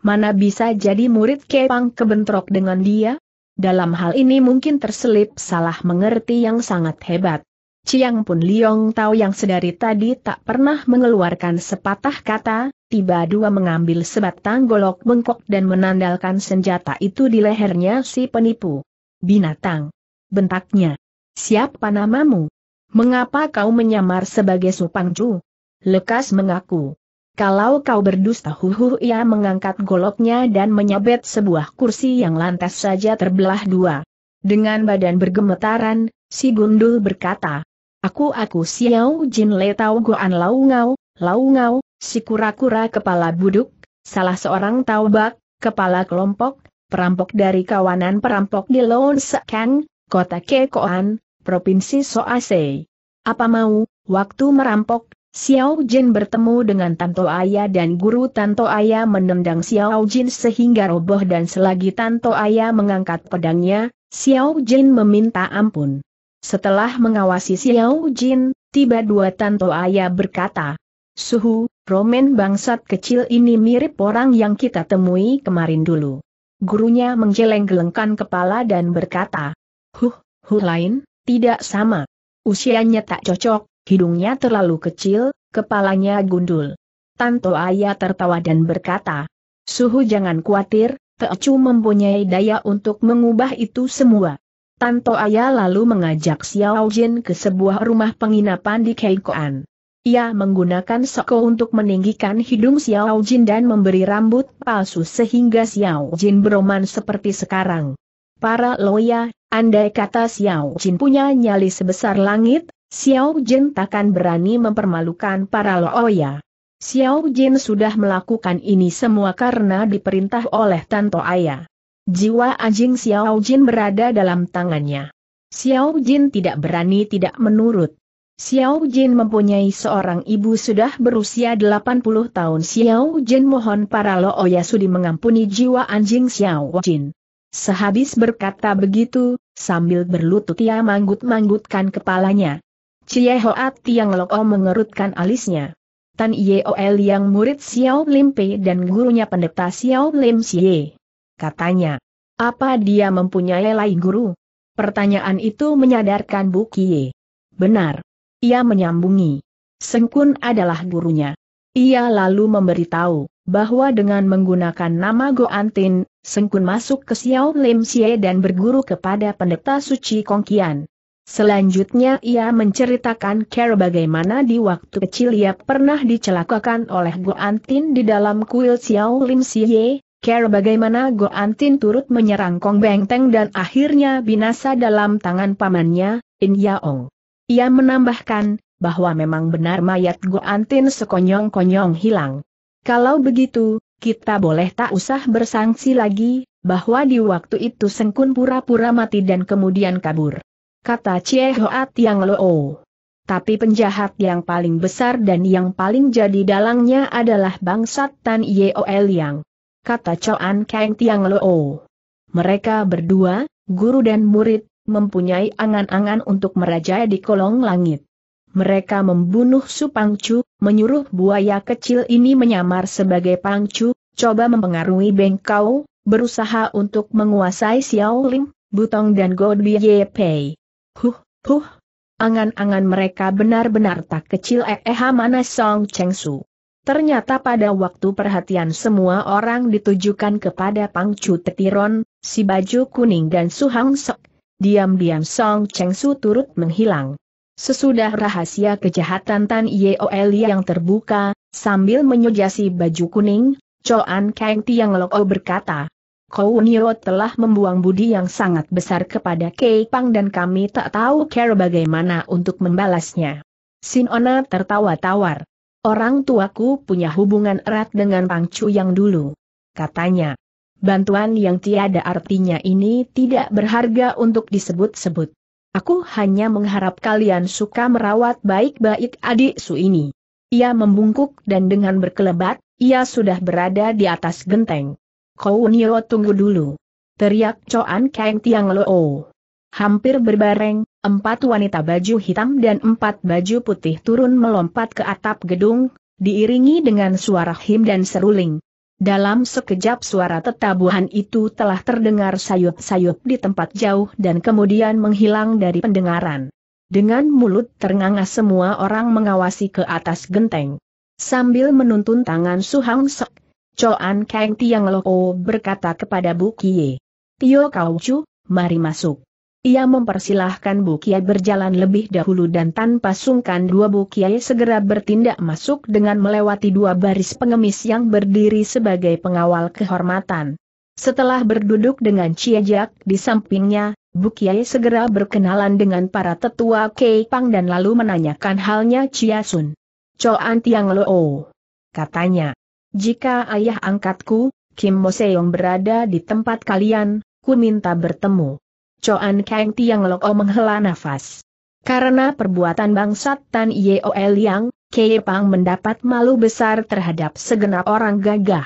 A: Mana bisa jadi murid Kepang kebentrok dengan dia? Dalam hal ini mungkin terselip salah mengerti yang sangat hebat. Chiang pun Liong tahu yang sedari tadi tak pernah mengeluarkan sepatah kata, tiba dua mengambil sebatang golok bengkok dan menandalkan senjata itu di lehernya si penipu. Binatang. Bentaknya. Siapa namamu? Mengapa kau menyamar sebagai Supangcu? Lekas mengaku. Kalau kau berdusta huhu ia mengangkat goloknya dan menyabet sebuah kursi yang lantas saja terbelah dua. Dengan badan bergemetaran, si gundul berkata, Aku aku siau Jin Le Tau Goan Lau Ngau, Laungau, si kura-kura kepala buduk, salah seorang taubak, kepala kelompok, perampok dari kawanan perampok di Sekang, kota Kekoan, Provinsi Soase. Apa mau, waktu merampok, Xiao Jin bertemu dengan Tanto Aya dan guru Tanto Aya menendang Xiao Jin sehingga roboh dan selagi Tanto Aya mengangkat pedangnya, Xiao Jin meminta ampun. Setelah mengawasi Xiao Jin, tiba dua Tanto Aya berkata, Suhu, Romen bangsat kecil ini mirip orang yang kita temui kemarin dulu. Gurunya menggeleng-gelengkan kepala dan berkata, Huh, huh lain, tidak sama. Usianya tak cocok, hidungnya terlalu kecil, kepalanya gundul. Tanto Ayah tertawa dan berkata, Suhu jangan khawatir, Teocu mempunyai daya untuk mengubah itu semua. Tanto Ayah lalu mengajak Xiao Jin ke sebuah rumah penginapan di Keikoan. Ia menggunakan soko untuk meninggikan hidung Xiao Jin dan memberi rambut palsu sehingga Xiao Jin beroman seperti sekarang. Para loya, andai kata Xiao Jin punya nyali sebesar langit, Xiao Jin takkan berani mempermalukan para loya. Xiao Jin sudah melakukan ini semua karena diperintah oleh Tanto Ayah. Jiwa anjing Xiao Jin berada dalam tangannya. Xiao Jin tidak berani tidak menurut. Xiao Jin mempunyai seorang ibu sudah berusia 80 tahun. Xiao Jin mohon para Looya Sudi mengampuni jiwa anjing Xiao Jin. Sehabis berkata begitu, sambil berlutut ia manggut-manggutkan kepalanya. Cie Hoat Tiang Loo mengerutkan alisnya. Tan Yeol yang murid Xiao Lim Pei dan gurunya pendeta Xiao Lim Xie. Katanya, apa dia mempunyai lain guru? Pertanyaan itu menyadarkan Bu Kie. Benar. Ia menyambungi. Sengkun adalah gurunya. Ia lalu memberitahu bahwa dengan menggunakan nama Goantin, Sengkun masuk ke Xiao Lim Xie dan berguru kepada pendeta suci Kongkian. Selanjutnya ia menceritakan Care bagaimana di waktu kecil ia pernah dicelakakan oleh Goantin di dalam kuil Xiao Lim Xie, Care bagaimana Antin turut menyerang Kong Beng Teng dan akhirnya binasa dalam tangan pamannya, In Yaong. Ia menambahkan, bahwa memang benar mayat Goantin sekonyong-konyong hilang. Kalau begitu, kita boleh tak usah bersangsi lagi, bahwa di waktu itu Sengkun pura-pura mati dan kemudian kabur. Kata Cie Hoat Yang Loo. Tapi penjahat yang paling besar dan yang paling jadi dalangnya adalah bangsat Tan Yeol Yang. Kata Choan Kang Tiang Loo. Mereka berdua, guru dan murid, mempunyai angan-angan untuk merajai di kolong langit. Mereka membunuh Su Pangcu, menyuruh buaya kecil ini menyamar sebagai Pangcu, coba mempengaruhi Bengkau, berusaha untuk menguasai Xiao Lim, Butong dan God Ye Pei. Huh, huh. Angan-angan mereka benar-benar tak kecil eh eh mana Song Chengsu. Ternyata pada waktu perhatian semua orang ditujukan kepada Pangcu Tetiron, si baju kuning dan Suhang Sok, Diam-diam Song Cheng Su turut menghilang. Sesudah rahasia kejahatan Tan Yeol yang terbuka, sambil menyujasi baju kuning, Choan Kang Tiang O berkata, Kau Nio telah membuang budi yang sangat besar kepada Kei Pang dan kami tak tahu care bagaimana untuk membalasnya. Sin Ona tertawa tawar. Orang tuaku punya hubungan erat dengan Pang Chu yang dulu. Katanya, Bantuan yang tiada artinya ini tidak berharga untuk disebut-sebut. Aku hanya mengharap kalian suka merawat baik-baik adik Su ini. Ia membungkuk dan dengan berkelebat, ia sudah berada di atas genteng. Kau Nio tunggu dulu. Teriak Coan Kang Tiang Lo. Hampir berbareng, empat wanita baju hitam dan empat baju putih turun melompat ke atap gedung, diiringi dengan suara him dan seruling. Dalam sekejap suara tetabuhan itu telah terdengar sayup-sayup di tempat jauh dan kemudian menghilang dari pendengaran. Dengan mulut ternganga semua orang mengawasi ke atas genteng. Sambil menuntun tangan Suhang Sek, Choan Kang Tiang Lo oh berkata kepada Bu Kie. Tio Kau Chu, mari masuk. Ia mempersilahkan Bukiai berjalan lebih dahulu dan tanpa sungkan dua Bukiai segera bertindak masuk dengan melewati dua baris pengemis yang berdiri sebagai pengawal kehormatan. Setelah berduduk dengan ciajak di sampingnya, Bukiai segera berkenalan dengan para tetua Pang dan lalu menanyakan halnya Sun. Coan Tiang Loo. Katanya, jika ayah angkatku, Kim Moseong berada di tempat kalian, ku minta bertemu. Coan Kang Tiang Loko menghela nafas. Karena perbuatan bangsat Tan Yeo yang, Kei Pang mendapat malu besar terhadap segenap orang gagah.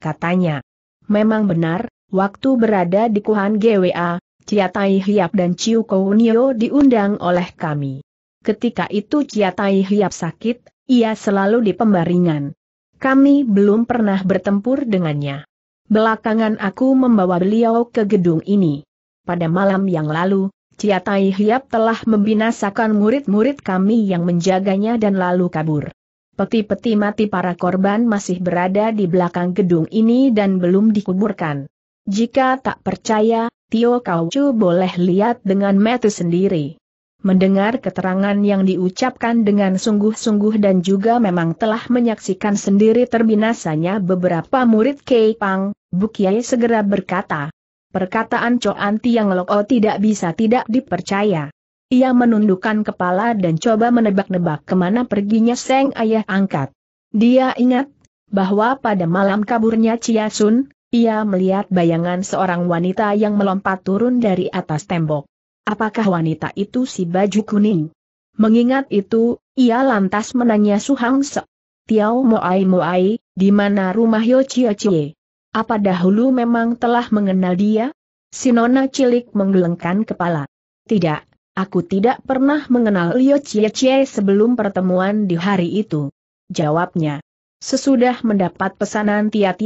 A: Katanya, memang benar, waktu berada di Kuhan GWA, Chia Tai Hiap dan Ciu Kounio diundang oleh kami. Ketika itu Chia Tai Hiap sakit, ia selalu di pembaringan. Kami belum pernah bertempur dengannya. Belakangan aku membawa beliau ke gedung ini pada malam yang lalu, Cia Tai Hiap telah membinasakan murid-murid kami yang menjaganya dan lalu kabur. Peti-peti mati para korban masih berada di belakang gedung ini dan belum dikuburkan. Jika tak percaya, Tio Kaucu boleh lihat dengan metu sendiri. Mendengar keterangan yang diucapkan dengan sungguh-sungguh dan juga memang telah menyaksikan sendiri terbinasanya beberapa murid Kei Pang, Bukiai segera berkata, Perkataan Choan Tiang Loko oh tidak bisa tidak dipercaya. Ia menundukkan kepala dan coba menebak-nebak kemana perginya Seng Ayah Angkat. Dia ingat, bahwa pada malam kaburnya Chia Sun, ia melihat bayangan seorang wanita yang melompat turun dari atas tembok. Apakah wanita itu si baju kuning? Mengingat itu, ia lantas menanya Su Hang Se. Tiao Moai Moai, di mana rumah Yo Chia Chie? Apa dahulu memang telah mengenal dia? Sinona cilik menggelengkan kepala. Tidak, aku tidak pernah mengenal Lio Chie sebelum pertemuan di hari itu. Jawabnya. Sesudah mendapat pesanan Tia,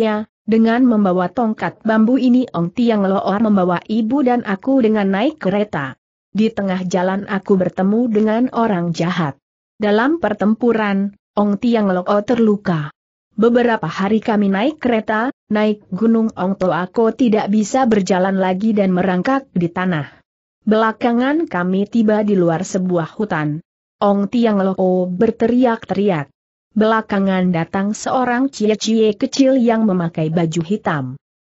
A: dengan membawa tongkat bambu ini Ong Tiang Loor membawa ibu dan aku dengan naik kereta. Di tengah jalan aku bertemu dengan orang jahat. Dalam pertempuran, Ong Tiang Loor terluka. Beberapa hari kami naik kereta, naik gunung Ong aku tidak bisa berjalan lagi dan merangkak di tanah. Belakangan kami tiba di luar sebuah hutan. Ong Tiang Loo oh berteriak-teriak. Belakangan datang seorang cie-cie kecil yang memakai baju hitam.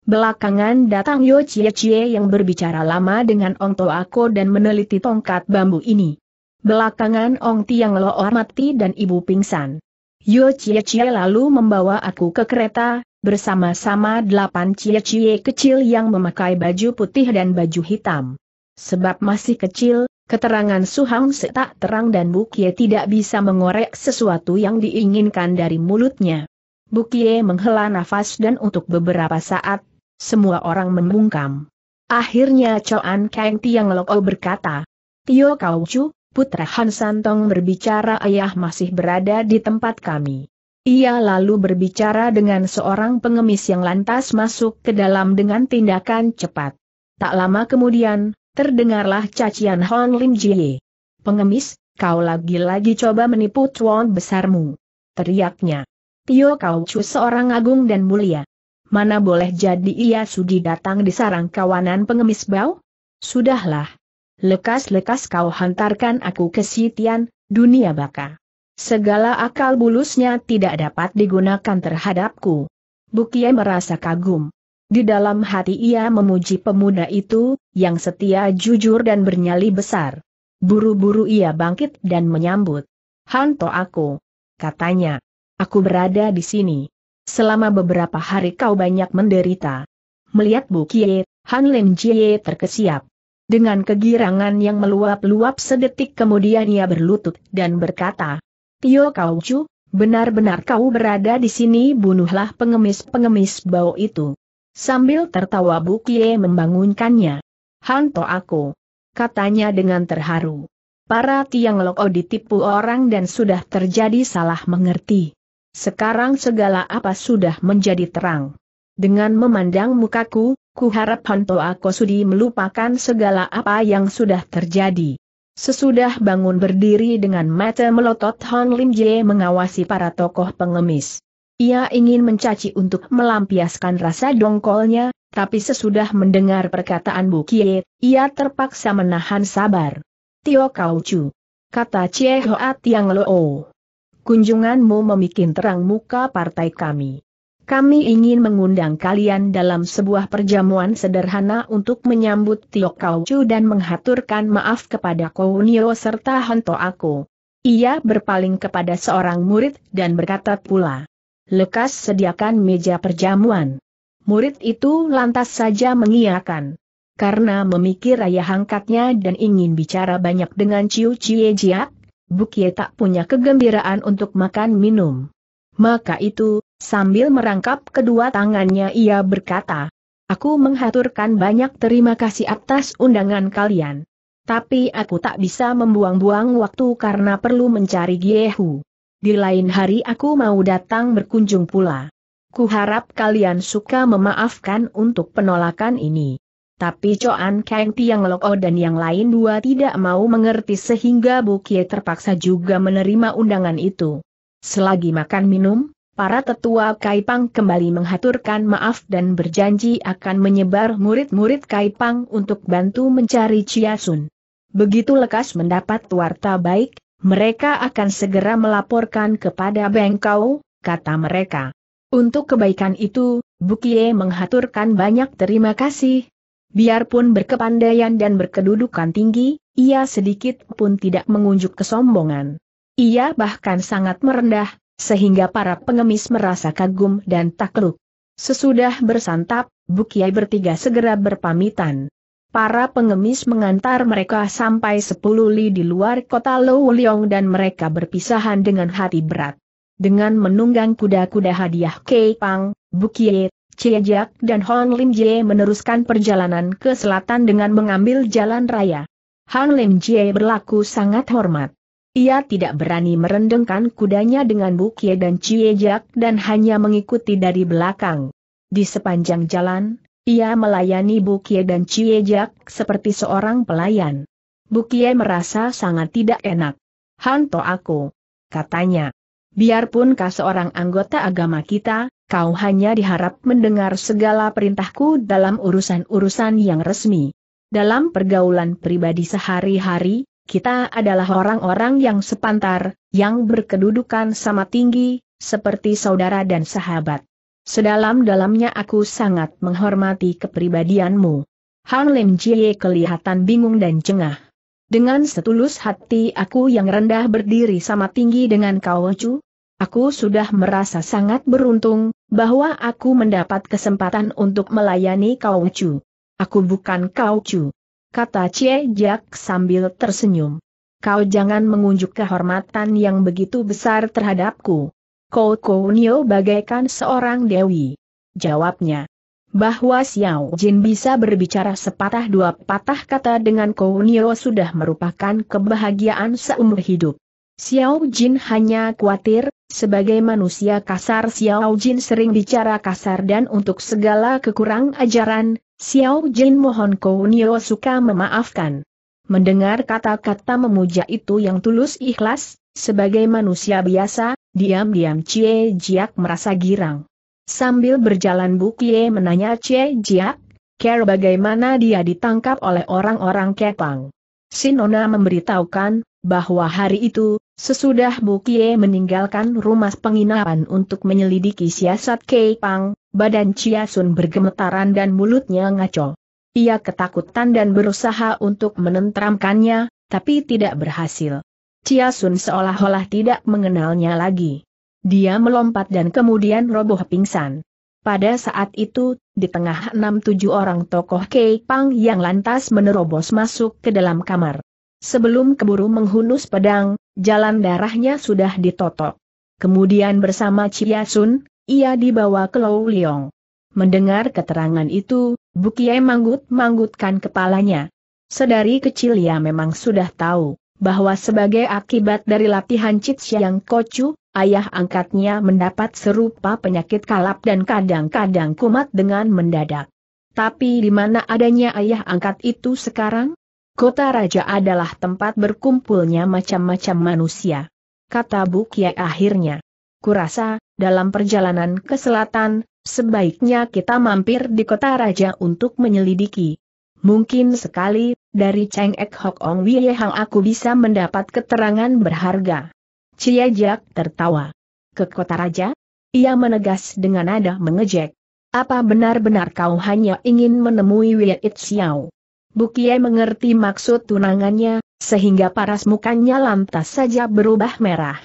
A: Belakangan datang Yo Cie-cie yang berbicara lama dengan Ong Toako dan meneliti tongkat bambu ini. Belakangan Ong Tiang Loo mati dan ibu pingsan. Yo Cie Cie lalu membawa aku ke kereta, bersama-sama delapan Cie Cie kecil yang memakai baju putih dan baju hitam. Sebab masih kecil, keterangan Suhang tak terang dan Bukie tidak bisa mengorek sesuatu yang diinginkan dari mulutnya. Bukie menghela nafas dan untuk beberapa saat, semua orang membungkam. Akhirnya Choan Kang Tiang Loko berkata, Tio Kau Chu, Putra Han Santong berbicara ayah masih berada di tempat kami. Ia lalu berbicara dengan seorang pengemis yang lantas masuk ke dalam dengan tindakan cepat. Tak lama kemudian, terdengarlah cacian Hon Lim Jie. Pengemis, kau lagi-lagi coba menipu tuan besarmu. Teriaknya. Tio Kau cu seorang agung dan mulia. Mana boleh jadi ia sudi datang di sarang kawanan pengemis bau? Sudahlah, lekas-lekas kau hantarkan aku ke Sitian, dunia baka. Segala akal bulusnya tidak dapat digunakan terhadapku. Bukie merasa kagum. Di dalam hati ia memuji pemuda itu, yang setia jujur dan bernyali besar. Buru-buru ia bangkit dan menyambut. Hanto aku. Katanya. Aku berada di sini. Selama beberapa hari kau banyak menderita. Melihat Bukie, Han Lin Jie terkesiap. Dengan kegirangan yang meluap-luap sedetik kemudian ia berlutut dan berkata, Tio Kau Chu, benar-benar kau berada di sini bunuhlah pengemis-pengemis bau itu. Sambil tertawa Bukie membangunkannya. Hanto aku. Katanya dengan terharu. Para tiang loko ditipu orang dan sudah terjadi salah mengerti. Sekarang segala apa sudah menjadi terang. Dengan memandang mukaku, kuharap Honto Ako Sudi melupakan segala apa yang sudah terjadi. Sesudah bangun berdiri dengan mata melotot Hon Lim Jie mengawasi para tokoh pengemis. Ia ingin mencaci untuk melampiaskan rasa dongkolnya, tapi sesudah mendengar perkataan Bu Kie, ia terpaksa menahan sabar. Tio Kau Chu. Kata Chie Hoat Yang Loo. Kunjunganmu memikin terang muka partai kami. Kami ingin mengundang kalian dalam sebuah perjamuan sederhana untuk menyambut Tio Kau Chu dan menghaturkan maaf kepada Nio serta Honto aku. Ia berpaling kepada seorang murid dan berkata pula, Lekas sediakan meja perjamuan. Murid itu lantas saja mengiakan. Karena memikir ayah angkatnya dan ingin bicara banyak dengan Ciu Cie Jiak, Bukie tak punya kegembiraan untuk makan minum. Maka itu, Sambil merangkap kedua tangannya ia berkata, Aku menghaturkan banyak terima kasih atas undangan kalian. Tapi aku tak bisa membuang-buang waktu karena perlu mencari Giehu. Di lain hari aku mau datang berkunjung pula. Kuharap kalian suka memaafkan untuk penolakan ini. Tapi Coan Kang Tiang Loko dan yang lain dua tidak mau mengerti sehingga Bukie terpaksa juga menerima undangan itu. Selagi makan minum, para tetua Kaipang kembali menghaturkan maaf dan berjanji akan menyebar murid-murid Kaipang untuk bantu mencari Chiasun. Begitu lekas mendapat warta baik, mereka akan segera melaporkan kepada Bengkau, kata mereka. Untuk kebaikan itu, Bukie menghaturkan banyak terima kasih. Biarpun berkepandaian dan berkedudukan tinggi, ia sedikit pun tidak mengunjuk kesombongan. Ia bahkan sangat merendah, sehingga para pengemis merasa kagum dan takluk. Sesudah bersantap, Bukiai bertiga segera berpamitan. Para pengemis mengantar mereka sampai sepuluh li di luar kota Louliong dan mereka berpisahan dengan hati berat. Dengan menunggang kuda-kuda hadiah Kei Pang, Bukie, Ciejak dan Hon Lim Jie meneruskan perjalanan ke selatan dengan mengambil jalan raya. Hon Lim Jie berlaku sangat hormat. Ia tidak berani merendengkan kudanya dengan Bukie dan Ciejak dan hanya mengikuti dari belakang. Di sepanjang jalan, ia melayani Bukie dan Ciejak seperti seorang pelayan. Bukie merasa sangat tidak enak. Hanto aku, katanya. Biarpun kau seorang anggota agama kita, kau hanya diharap mendengar segala perintahku dalam urusan-urusan yang resmi. Dalam pergaulan pribadi sehari-hari, kita adalah orang-orang yang sepantar, yang berkedudukan sama tinggi, seperti saudara dan sahabat. Sedalam-dalamnya aku sangat menghormati kepribadianmu. Han Lim Jie kelihatan bingung dan cengah. Dengan setulus hati aku yang rendah berdiri sama tinggi dengan kau Chu, Aku sudah merasa sangat beruntung, bahwa aku mendapat kesempatan untuk melayani Kau Chu. Aku bukan Kau Chu kata Cie Jak sambil tersenyum. Kau jangan mengunjuk kehormatan yang begitu besar terhadapku. Kau Kounio bagaikan seorang dewi. Jawabnya. Bahwa Xiao Jin bisa berbicara sepatah dua patah kata dengan Kounio sudah merupakan kebahagiaan seumur hidup. Xiao Jin hanya khawatir, sebagai manusia kasar Xiao Jin sering bicara kasar dan untuk segala kekurang ajaran, Xiao Jin mohon Nio suka memaafkan. Mendengar kata-kata memuja itu yang tulus ikhlas, sebagai manusia biasa, diam-diam Cie Jiak merasa girang. Sambil berjalan Bukie menanya Cie Jiak, care bagaimana dia ditangkap oleh orang-orang Kepang. Sinona memberitahukan, bahwa hari itu, sesudah Bukie meninggalkan rumah penginapan untuk menyelidiki siasat Kepang, badan Chia Sun bergemetaran dan mulutnya ngaco. Ia ketakutan dan berusaha untuk menentramkannya, tapi tidak berhasil. Chia Sun seolah-olah tidak mengenalnya lagi. Dia melompat dan kemudian roboh pingsan. Pada saat itu, di tengah enam tujuh orang tokoh Kei Pang yang lantas menerobos masuk ke dalam kamar. Sebelum keburu menghunus pedang, jalan darahnya sudah ditotok. Kemudian bersama Chia Sun, ia dibawa ke Lou Liong. Mendengar keterangan itu, Bukiai manggut-manggutkan kepalanya. Sedari kecil ia memang sudah tahu, bahwa sebagai akibat dari latihan Cit Siang Kocu, ayah angkatnya mendapat serupa penyakit kalap dan kadang-kadang kumat dengan mendadak. Tapi di mana adanya ayah angkat itu sekarang? Kota Raja adalah tempat berkumpulnya macam-macam manusia. Kata Bukia akhirnya kurasa, dalam perjalanan ke selatan, sebaiknya kita mampir di kota raja untuk menyelidiki. Mungkin sekali, dari Cheng Ek Hok Ong Wie Hang aku bisa mendapat keterangan berharga. Cia Jiak tertawa. Ke kota raja? Ia menegas dengan nada mengejek. Apa benar-benar kau hanya ingin menemui Wei It Xiao? Bukie mengerti maksud tunangannya, sehingga paras mukanya lantas saja berubah merah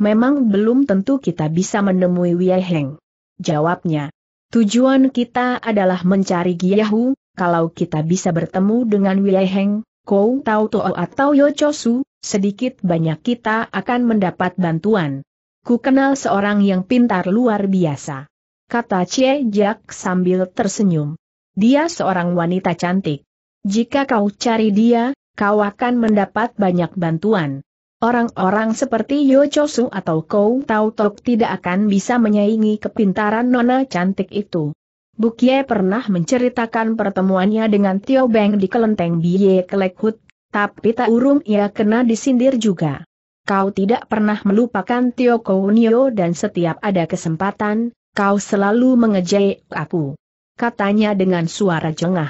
A: memang belum tentu kita bisa menemui Wei Heng. Jawabnya, tujuan kita adalah mencari Giyahu, kalau kita bisa bertemu dengan Wei Heng, Kou Tau Tuo atau Yochosu, sedikit banyak kita akan mendapat bantuan. Ku kenal seorang yang pintar luar biasa. Kata Cie Jack sambil tersenyum. Dia seorang wanita cantik. Jika kau cari dia, kau akan mendapat banyak bantuan. Orang-orang seperti Yo Chosu atau Kou Tau Tok tidak akan bisa menyaingi kepintaran nona cantik itu. Bukie pernah menceritakan pertemuannya dengan Tio Beng di kelenteng Biye Kelekhut, tapi tak urung ia kena disindir juga. Kau tidak pernah melupakan Tio Kounio dan setiap ada kesempatan, kau selalu mengejek aku. Katanya dengan suara jengah.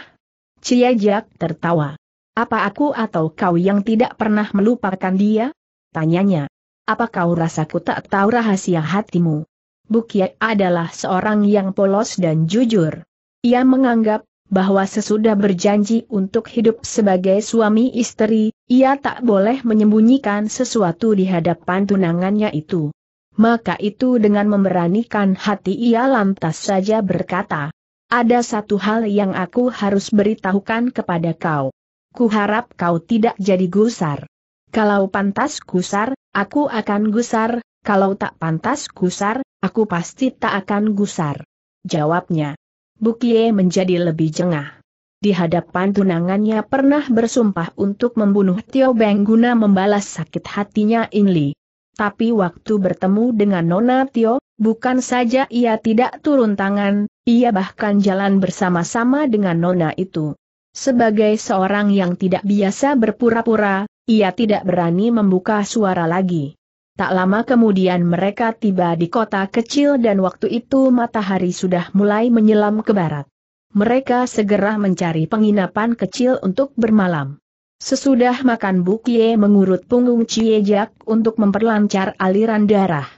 A: Ciajak tertawa. Apa aku atau kau yang tidak pernah melupakan dia? Tanyanya. Apa kau rasa ku tak tahu rahasia hatimu? Bukia adalah seorang yang polos dan jujur. Ia menganggap bahwa sesudah berjanji untuk hidup sebagai suami istri, ia tak boleh menyembunyikan sesuatu di hadapan tunangannya itu. Maka itu dengan memberanikan hati ia lantas saja berkata, ada satu hal yang aku harus beritahukan kepada kau kuharap kau tidak jadi gusar. Kalau pantas gusar, aku akan gusar, kalau tak pantas gusar, aku pasti tak akan gusar. Jawabnya. Bukie menjadi lebih jengah. Di hadapan tunangannya pernah bersumpah untuk membunuh Tio Beng guna membalas sakit hatinya Inli. Tapi waktu bertemu dengan Nona Tio, bukan saja ia tidak turun tangan, ia bahkan jalan bersama-sama dengan Nona itu. Sebagai seorang yang tidak biasa berpura-pura, ia tidak berani membuka suara lagi. Tak lama kemudian mereka tiba di kota kecil dan waktu itu matahari sudah mulai menyelam ke barat. Mereka segera mencari penginapan kecil untuk bermalam. Sesudah makan Bukie mengurut punggung Ciejak untuk memperlancar aliran darah.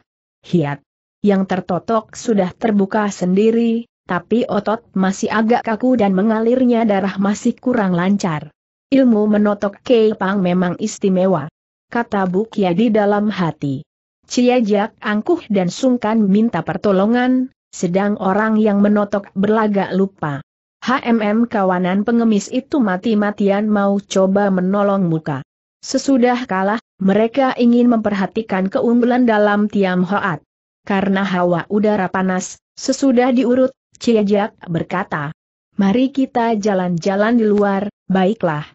A: Hiat yang tertotok sudah terbuka sendiri, tapi otot masih agak kaku dan mengalirnya darah masih kurang lancar. Ilmu menotok Kei Pang memang istimewa. Kata Bu Kia di dalam hati. Ciajak angkuh dan sungkan minta pertolongan, sedang orang yang menotok berlagak lupa. HMM kawanan pengemis itu mati-matian mau coba menolong muka. Sesudah kalah, mereka ingin memperhatikan keunggulan dalam Tiam Hoat. Karena hawa udara panas, sesudah diurut, Ciejak berkata. Mari kita jalan-jalan di luar, baiklah.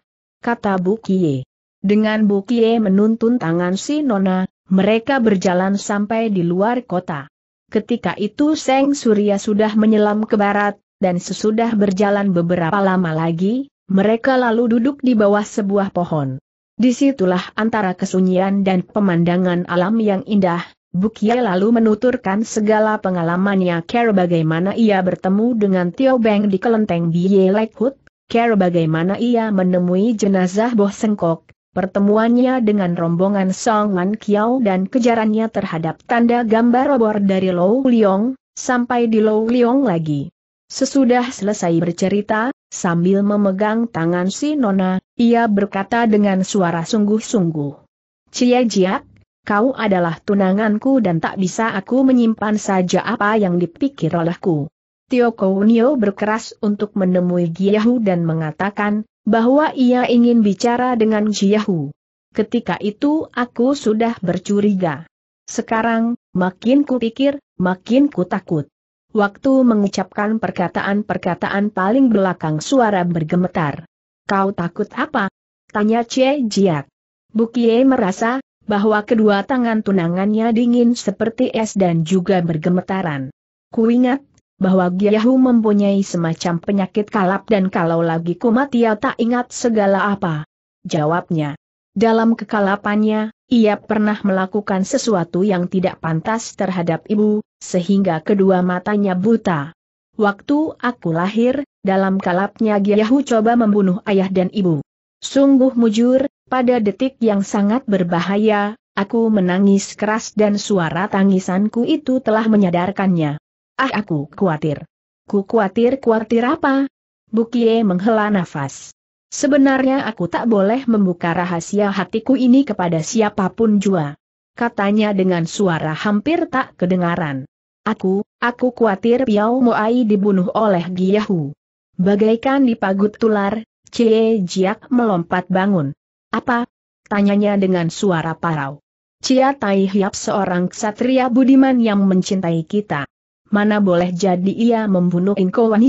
A: Kata Bukie. Dengan Bukie menuntun tangan si Nona, mereka berjalan sampai di luar kota. Ketika itu Seng Surya sudah menyelam ke barat, dan sesudah berjalan beberapa lama lagi, mereka lalu duduk di bawah sebuah pohon. Disitulah antara kesunyian dan pemandangan alam yang indah, Bukia lalu menuturkan segala pengalamannya care bagaimana ia bertemu dengan Tio Beng di kelenteng Biye Lekhut, care bagaimana ia menemui jenazah Boh Sengkok, pertemuannya dengan rombongan Song Wan Kiao dan kejarannya terhadap tanda gambar obor dari Lou Liong, sampai di Lou Liong lagi. Sesudah selesai bercerita, sambil memegang tangan si Nona, ia berkata dengan suara sungguh-sungguh. Cia Jiak, kau adalah tunanganku dan tak bisa aku menyimpan saja apa yang dipikir olehku. Tio Kounio berkeras untuk menemui Giyahu dan mengatakan, bahwa ia ingin bicara dengan Giyahu. Ketika itu aku sudah bercuriga. Sekarang, makin ku pikir, makin ku takut. Waktu mengucapkan perkataan-perkataan paling belakang suara bergemetar. Kau takut apa? Tanya Che Jiak. Bukie merasa, bahwa kedua tangan tunangannya dingin seperti es dan juga bergemetaran. Kuingat, bahwa Giyahu mempunyai semacam penyakit kalap dan kalau lagi kumat ia tak ingat segala apa. Jawabnya. Dalam kekalapannya, ia pernah melakukan sesuatu yang tidak pantas terhadap ibu, sehingga kedua matanya buta. Waktu aku lahir, dalam kalapnya Giyahu coba membunuh ayah dan ibu. Sungguh mujur, pada detik yang sangat berbahaya, aku menangis keras dan suara tangisanku itu telah menyadarkannya. Ah aku khawatir. Ku khawatir khawatir apa? Bukie menghela nafas. Sebenarnya aku tak boleh membuka rahasia hatiku ini kepada siapapun jua. Katanya dengan suara hampir tak kedengaran. Aku, aku khawatir Piao Moai dibunuh oleh Giyahu. Bagaikan dipagut tular, Cie Jiak melompat bangun. Apa? Tanyanya dengan suara parau. Cia Tai Hiap seorang ksatria budiman yang mencintai kita. Mana boleh jadi ia membunuh Inko Wan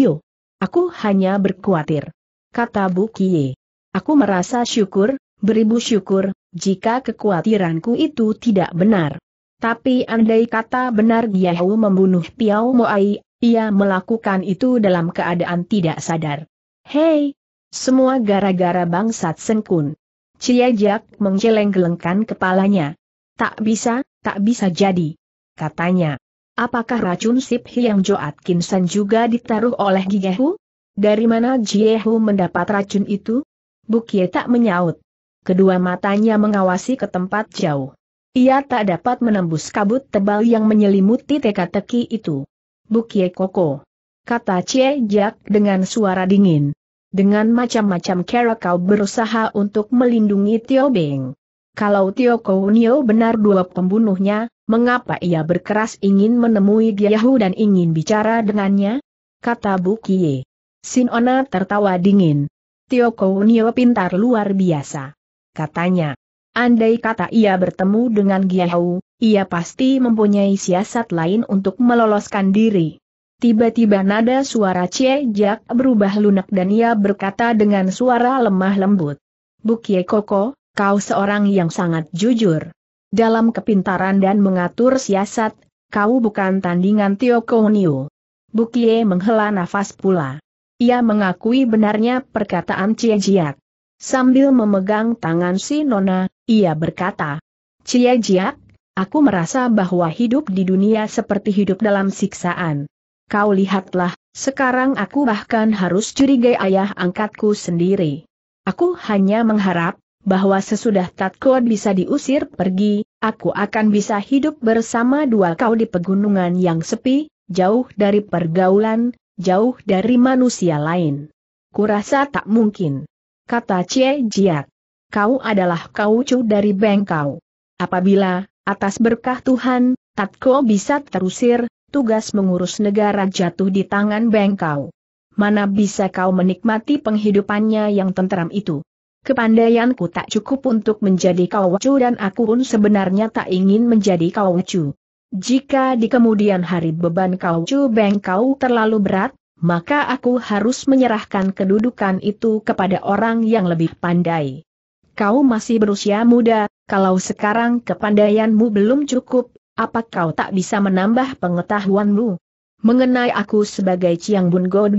A: Aku hanya berkuatir. Kata Bu Kie. Aku merasa syukur, beribu syukur, jika kekhawatiranku itu tidak benar. Tapi andai kata benar hau membunuh Piao Moai, ia melakukan itu dalam keadaan tidak sadar. Hei! Semua gara-gara bangsat sengkun. Jiak menggeleng-gelengkan kepalanya. Tak bisa, tak bisa jadi. Katanya. Apakah racun Sip yang Jo Atkinson juga ditaruh oleh Gigehu? Dari mana Jiehu mendapat racun itu? Bukie tak menyaut. Kedua matanya mengawasi ke tempat jauh. Ia tak dapat menembus kabut tebal yang menyelimuti teka-teki itu. Bukie Koko. Kata Cie Jak dengan suara dingin. Dengan macam-macam cara kau berusaha untuk melindungi Tio Beng. Kalau Tio Kounio benar dua pembunuhnya, mengapa ia berkeras ingin menemui Giyahu dan ingin bicara dengannya? Kata Bu Kie. Sinona tertawa dingin. Tio Kounio pintar luar biasa. Katanya. Andai kata ia bertemu dengan Giyahu, ia pasti mempunyai siasat lain untuk meloloskan diri. Tiba-tiba nada suara Cie Jak berubah lunak dan ia berkata dengan suara lemah lembut. Bukie Koko, kau seorang yang sangat jujur. Dalam kepintaran dan mengatur siasat, kau bukan tandingan Tio Kouniu. Bukie menghela nafas pula. Ia mengakui benarnya perkataan Cie Jiak. Sambil memegang tangan si Nona, ia berkata, Cie Jiak, aku merasa bahwa hidup di dunia seperti hidup dalam siksaan. Kau lihatlah, sekarang aku bahkan harus curiga ayah angkatku sendiri. Aku hanya mengharap, bahwa sesudah Tatkod bisa diusir pergi, aku akan bisa hidup bersama dua kau di pegunungan yang sepi, jauh dari pergaulan, jauh dari manusia lain. Kurasa tak mungkin. Kata Cie Jiat. Kau adalah kaucu dari Bengkau. Apabila, atas berkah Tuhan, Tatko bisa terusir, tugas mengurus negara jatuh di tangan bengkau. Mana bisa kau menikmati penghidupannya yang tenteram itu? Kepandaianku tak cukup untuk menjadi kau kawacu dan aku pun sebenarnya tak ingin menjadi kau kawacu. Jika di kemudian hari beban kau kawacu bengkau terlalu berat, maka aku harus menyerahkan kedudukan itu kepada orang yang lebih pandai. Kau masih berusia muda, kalau sekarang kepandaianmu belum cukup, apa kau tak bisa menambah pengetahuanmu? Mengenai aku sebagai Chiang Bun God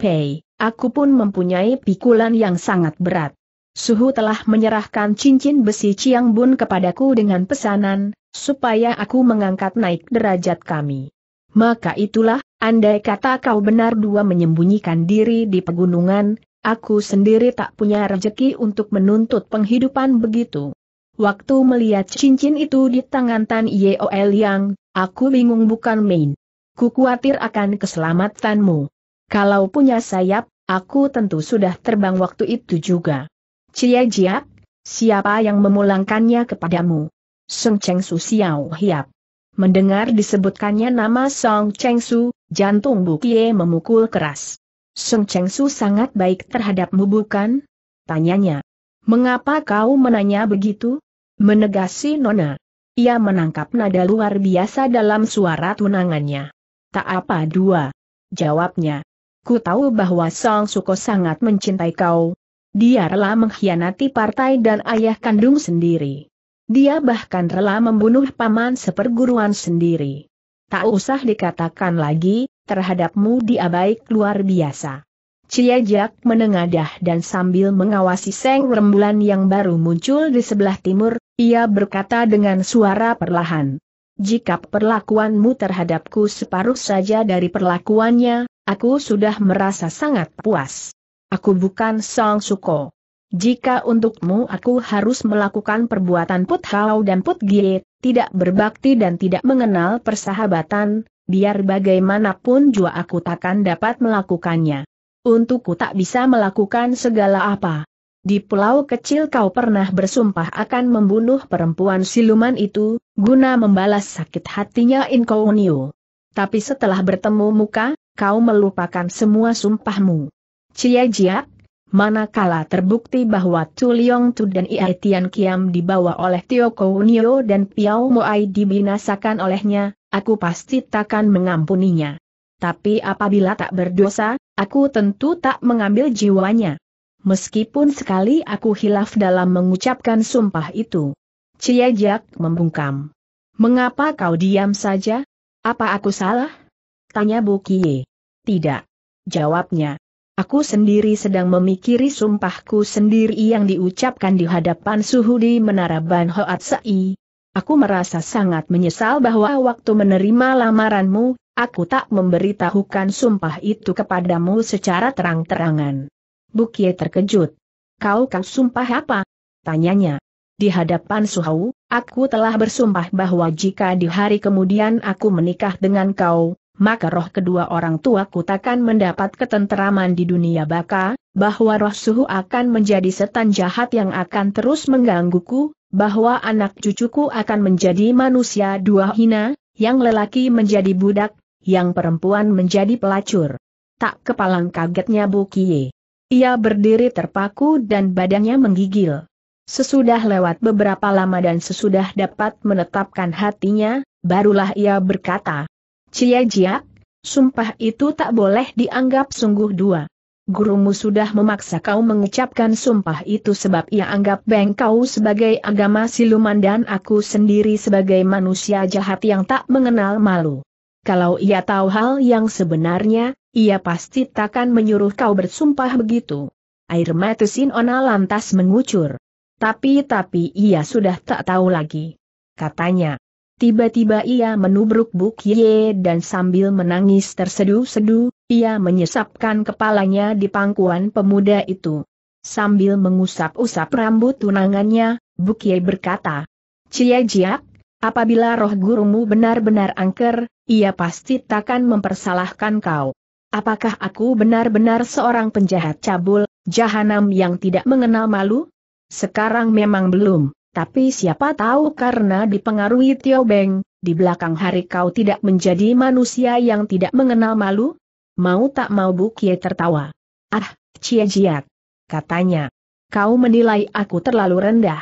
A: Pei, aku pun mempunyai pikulan yang sangat berat. Suhu telah menyerahkan cincin besi Chiang Bun kepadaku dengan pesanan, supaya aku mengangkat naik derajat kami. Maka itulah, andai kata kau benar dua menyembunyikan diri di pegunungan, aku sendiri tak punya rejeki untuk menuntut penghidupan begitu. Waktu melihat cincin itu di tangan Tan Yeol Yang, aku bingung bukan main. Ku khawatir akan keselamatanmu. Kalau punya sayap, aku tentu sudah terbang waktu itu juga. Cia Jiak, siapa yang memulangkannya kepadamu? Song Cheng Su Xiao Hiap. Mendengar disebutkannya nama Song Cheng Su, jantung Ye memukul keras. Song Cheng Su sangat baik terhadapmu bukan? Tanyanya. Mengapa kau menanya begitu? Menegasi Nona. Ia menangkap nada luar biasa dalam suara tunangannya. Tak apa dua. Jawabnya. Ku tahu bahwa Song Suko sangat mencintai kau. Dia rela mengkhianati partai dan ayah kandung sendiri. Dia bahkan rela membunuh paman seperguruan sendiri. Tak usah dikatakan lagi, terhadapmu dia baik luar biasa. Ciajak menengadah dan sambil mengawasi seng rembulan yang baru muncul di sebelah timur, ia berkata dengan suara perlahan. Jika perlakuanmu terhadapku separuh saja dari perlakuannya, aku sudah merasa sangat puas. Aku bukan Song Suko. Jika untukmu aku harus melakukan perbuatan Put Hao dan Put Gie, tidak berbakti dan tidak mengenal persahabatan, biar bagaimanapun juga aku takkan dapat melakukannya. Untukku tak bisa melakukan segala apa. Di pulau kecil kau pernah bersumpah akan membunuh perempuan siluman itu, guna membalas sakit hatinya Inkounio. Tapi setelah bertemu muka, kau melupakan semua sumpahmu. Cia Jiak, manakala terbukti bahwa Tu Liong Tu dan Ia Tian Kiam dibawa oleh Tio Kounio dan Piao Moai dibinasakan olehnya, aku pasti takkan mengampuninya. Tapi apabila tak berdosa, aku tentu tak mengambil jiwanya meskipun sekali aku hilaf dalam mengucapkan sumpah itu. Ciajak membungkam. Mengapa kau diam saja? Apa aku salah? Tanya Bu Kie. Tidak. Jawabnya. Aku sendiri sedang memikiri sumpahku sendiri yang diucapkan di hadapan suhu di Menara Ban Hoat Sei. Aku merasa sangat menyesal bahwa waktu menerima lamaranmu, aku tak memberitahukan sumpah itu kepadamu secara terang-terangan. Bukie terkejut. Kau kan sumpah apa? Tanyanya. Di hadapan Suhau, aku telah bersumpah bahwa jika di hari kemudian aku menikah dengan kau, maka roh kedua orang tua tuaku takkan mendapat ketenteraman di dunia baka, bahwa roh suhu akan menjadi setan jahat yang akan terus menggangguku, bahwa anak cucuku akan menjadi manusia dua hina, yang lelaki menjadi budak, yang perempuan menjadi pelacur. Tak kepalang kagetnya Bukie. Ia berdiri terpaku dan badannya menggigil. Sesudah lewat beberapa lama dan sesudah dapat menetapkan hatinya, barulah ia berkata, Cia Jiak, sumpah itu tak boleh dianggap sungguh dua. Gurumu sudah memaksa kau mengucapkan sumpah itu sebab ia anggap Beng kau sebagai agama siluman dan aku sendiri sebagai manusia jahat yang tak mengenal malu. Kalau ia tahu hal yang sebenarnya, ia pasti takkan menyuruh kau bersumpah begitu. Air mata Sinona lantas mengucur. Tapi-tapi ia sudah tak tahu lagi. Katanya. Tiba-tiba ia menubruk Buk Ye dan sambil menangis terseduh-seduh, ia menyesapkan kepalanya di pangkuan pemuda itu. Sambil mengusap-usap rambut tunangannya, Buk Ye berkata, Cia Jiak, apabila roh gurumu benar-benar angker, ia pasti takkan mempersalahkan kau apakah aku benar-benar seorang penjahat cabul, jahanam yang tidak mengenal malu? Sekarang memang belum, tapi siapa tahu karena dipengaruhi Tio Beng, di belakang hari kau tidak menjadi manusia yang tidak mengenal malu? Mau tak mau Bukie tertawa. Ah, Cie Jiat. Katanya. Kau menilai aku terlalu rendah.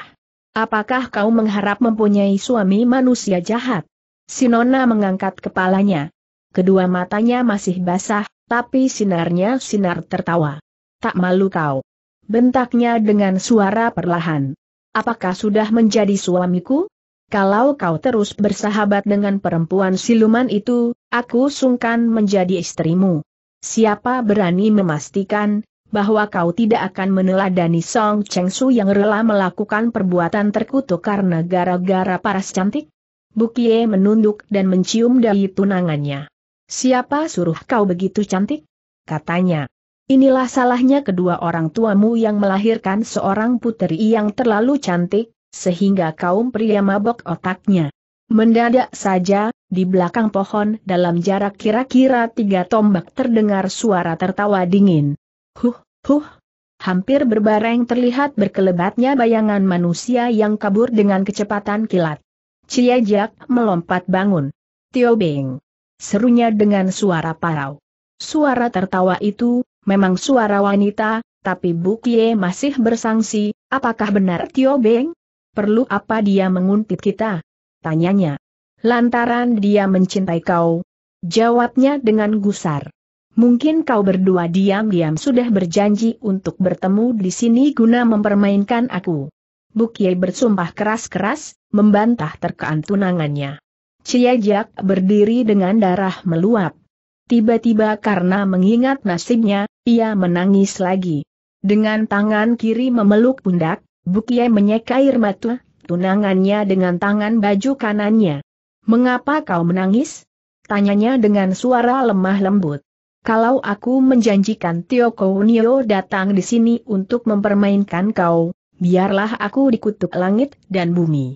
A: Apakah kau mengharap mempunyai suami manusia jahat? Sinona mengangkat kepalanya. Kedua matanya masih basah, tapi sinarnya sinar tertawa. Tak malu kau. Bentaknya dengan suara perlahan. Apakah sudah menjadi suamiku? Kalau kau terus bersahabat dengan perempuan siluman itu, aku sungkan menjadi istrimu. Siapa berani memastikan, bahwa kau tidak akan meneladani Song Chengsu yang rela melakukan perbuatan terkutuk karena gara-gara paras cantik? Bukie menunduk dan mencium dari tunangannya. Siapa suruh kau begitu cantik? Katanya. Inilah salahnya kedua orang tuamu yang melahirkan seorang puteri yang terlalu cantik, sehingga kaum pria mabok otaknya. Mendadak saja, di belakang pohon dalam jarak kira-kira tiga tombak terdengar suara tertawa dingin. Huh, huh. Hampir berbareng terlihat berkelebatnya bayangan manusia yang kabur dengan kecepatan kilat. Ciajak melompat bangun. Tio Beng Serunya dengan suara parau. Suara tertawa itu, memang suara wanita, tapi Bukie masih bersangsi, apakah benar Tio Beng? Perlu apa dia menguntit kita? Tanyanya. Lantaran dia mencintai kau. Jawabnya dengan gusar. Mungkin kau berdua diam-diam sudah berjanji untuk bertemu di sini guna mempermainkan aku. Bukye bersumpah keras-keras, membantah terkean tunangannya. Ciajak berdiri dengan darah meluap. Tiba-tiba karena mengingat nasibnya, ia menangis lagi. Dengan tangan kiri memeluk pundak, Bukie menyeka air mata, tunangannya dengan tangan baju kanannya. Mengapa kau menangis? Tanyanya dengan suara lemah lembut. Kalau aku menjanjikan Tio Kounio datang di sini untuk mempermainkan kau, biarlah aku dikutuk langit dan bumi.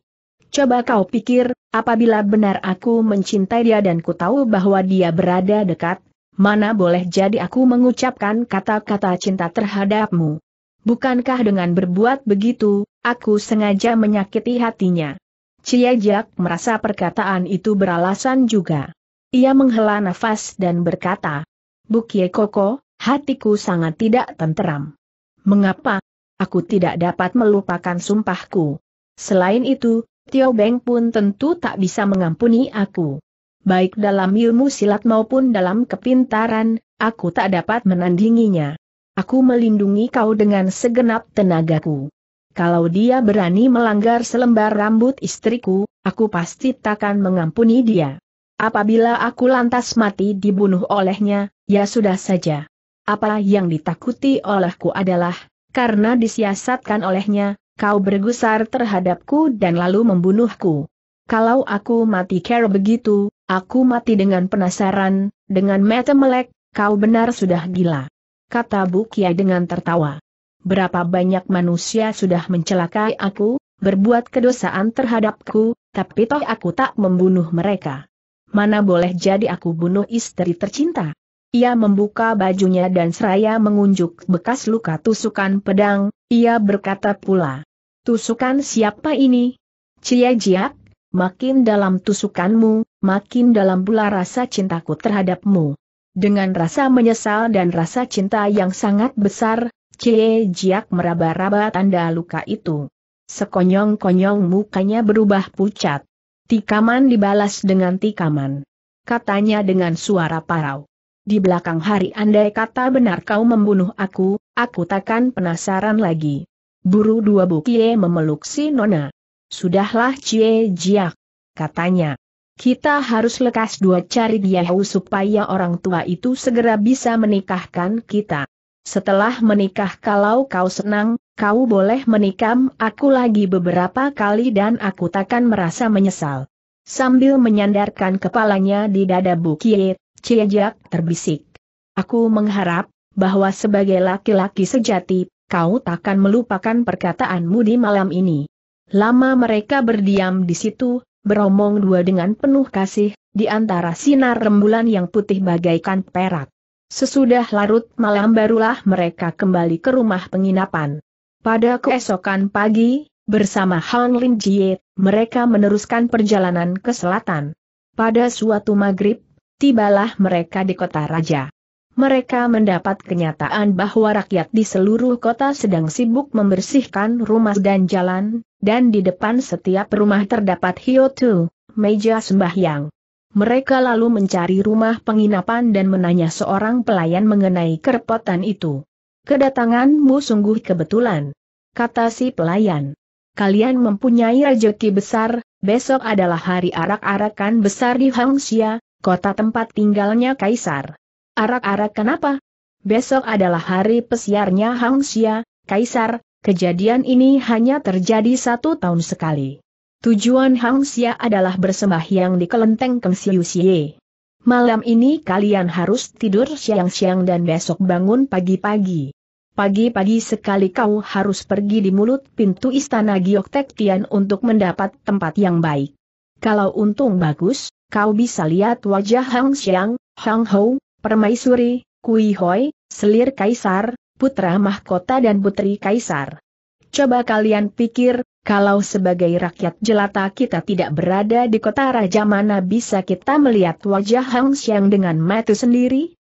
A: Coba kau pikir, apabila benar aku mencintai dia dan ku tahu bahwa dia berada dekat, mana boleh jadi aku mengucapkan kata-kata cinta terhadapmu. Bukankah dengan berbuat begitu, aku sengaja menyakiti hatinya? Cia Jiak merasa perkataan itu beralasan juga. Ia menghela nafas dan berkata, Bukie Koko, hatiku sangat tidak tenteram. Mengapa? Aku tidak dapat melupakan sumpahku. Selain itu, Tio Beng pun tentu tak bisa mengampuni aku. Baik dalam ilmu silat maupun dalam kepintaran, aku tak dapat menandinginya. Aku melindungi kau dengan segenap tenagaku. Kalau dia berani melanggar selembar rambut istriku, aku pasti takkan mengampuni dia. Apabila aku lantas mati dibunuh olehnya, ya sudah saja. Apa yang ditakuti olehku adalah, karena disiasatkan olehnya, Kau bergusar terhadapku dan lalu membunuhku. Kalau aku mati kera begitu, aku mati dengan penasaran, dengan mata melek, kau benar sudah gila. Kata Bukia dengan tertawa. Berapa banyak manusia sudah mencelakai aku, berbuat kedosaan terhadapku, tapi toh aku tak membunuh mereka. Mana boleh jadi aku bunuh istri tercinta. Ia membuka bajunya dan seraya mengunjuk bekas luka tusukan pedang, ia berkata pula, Tusukan siapa ini? Cie Jiak, makin dalam tusukanmu, makin dalam pula rasa cintaku terhadapmu. Dengan rasa menyesal dan rasa cinta yang sangat besar, Cie Jiak meraba-raba tanda luka itu. Sekonyong-konyong mukanya berubah pucat. Tikaman dibalas dengan tikaman. Katanya dengan suara parau. Di belakang hari andai kata benar kau membunuh aku, aku takkan penasaran lagi. Buru dua bukie memeluk si Nona. Sudahlah Cie Jiak, katanya. Kita harus lekas dua cari dia supaya orang tua itu segera bisa menikahkan kita. Setelah menikah kalau kau senang, kau boleh menikam aku lagi beberapa kali dan aku takkan merasa menyesal. Sambil menyandarkan kepalanya di dada Bukie, Ciejak terbisik. Aku mengharap, bahwa sebagai laki-laki sejati, kau takkan melupakan perkataanmu di malam ini. Lama mereka berdiam di situ, beromong dua dengan penuh kasih, di antara sinar rembulan yang putih bagaikan perak. Sesudah larut malam barulah mereka kembali ke rumah penginapan. Pada keesokan pagi, bersama Han Linjie, Jie, mereka meneruskan perjalanan ke selatan. Pada suatu maghrib, tibalah mereka di kota raja mereka mendapat kenyataan bahwa rakyat di seluruh kota sedang sibuk membersihkan rumah dan jalan, dan di depan setiap rumah terdapat hiotu, meja sembahyang. Mereka lalu mencari rumah penginapan dan menanya seorang pelayan mengenai kerepotan itu. Kedatanganmu sungguh kebetulan, kata si pelayan. Kalian mempunyai rejeki besar, besok adalah hari arak-arakan besar di Hangxia, kota tempat tinggalnya Kaisar. Arak-arak kenapa? Besok adalah hari pesiarnya Hang Xia, Kaisar, kejadian ini hanya terjadi satu tahun sekali. Tujuan Hang Xia adalah bersembahyang di kelenteng Keng Xie. Malam ini kalian harus tidur siang-siang dan besok bangun pagi-pagi. Pagi-pagi sekali kau harus pergi di mulut pintu istana Giok Tian untuk mendapat tempat yang baik. Kalau untung bagus, kau bisa lihat wajah Hang Xiang, Hang Hou, Permaisuri, Kui Hoi, Selir Kaisar, Putra Mahkota dan Putri Kaisar. Coba kalian pikir, kalau sebagai rakyat jelata kita tidak berada di kota raja mana bisa kita melihat wajah Hang Xiang dengan mata sendiri?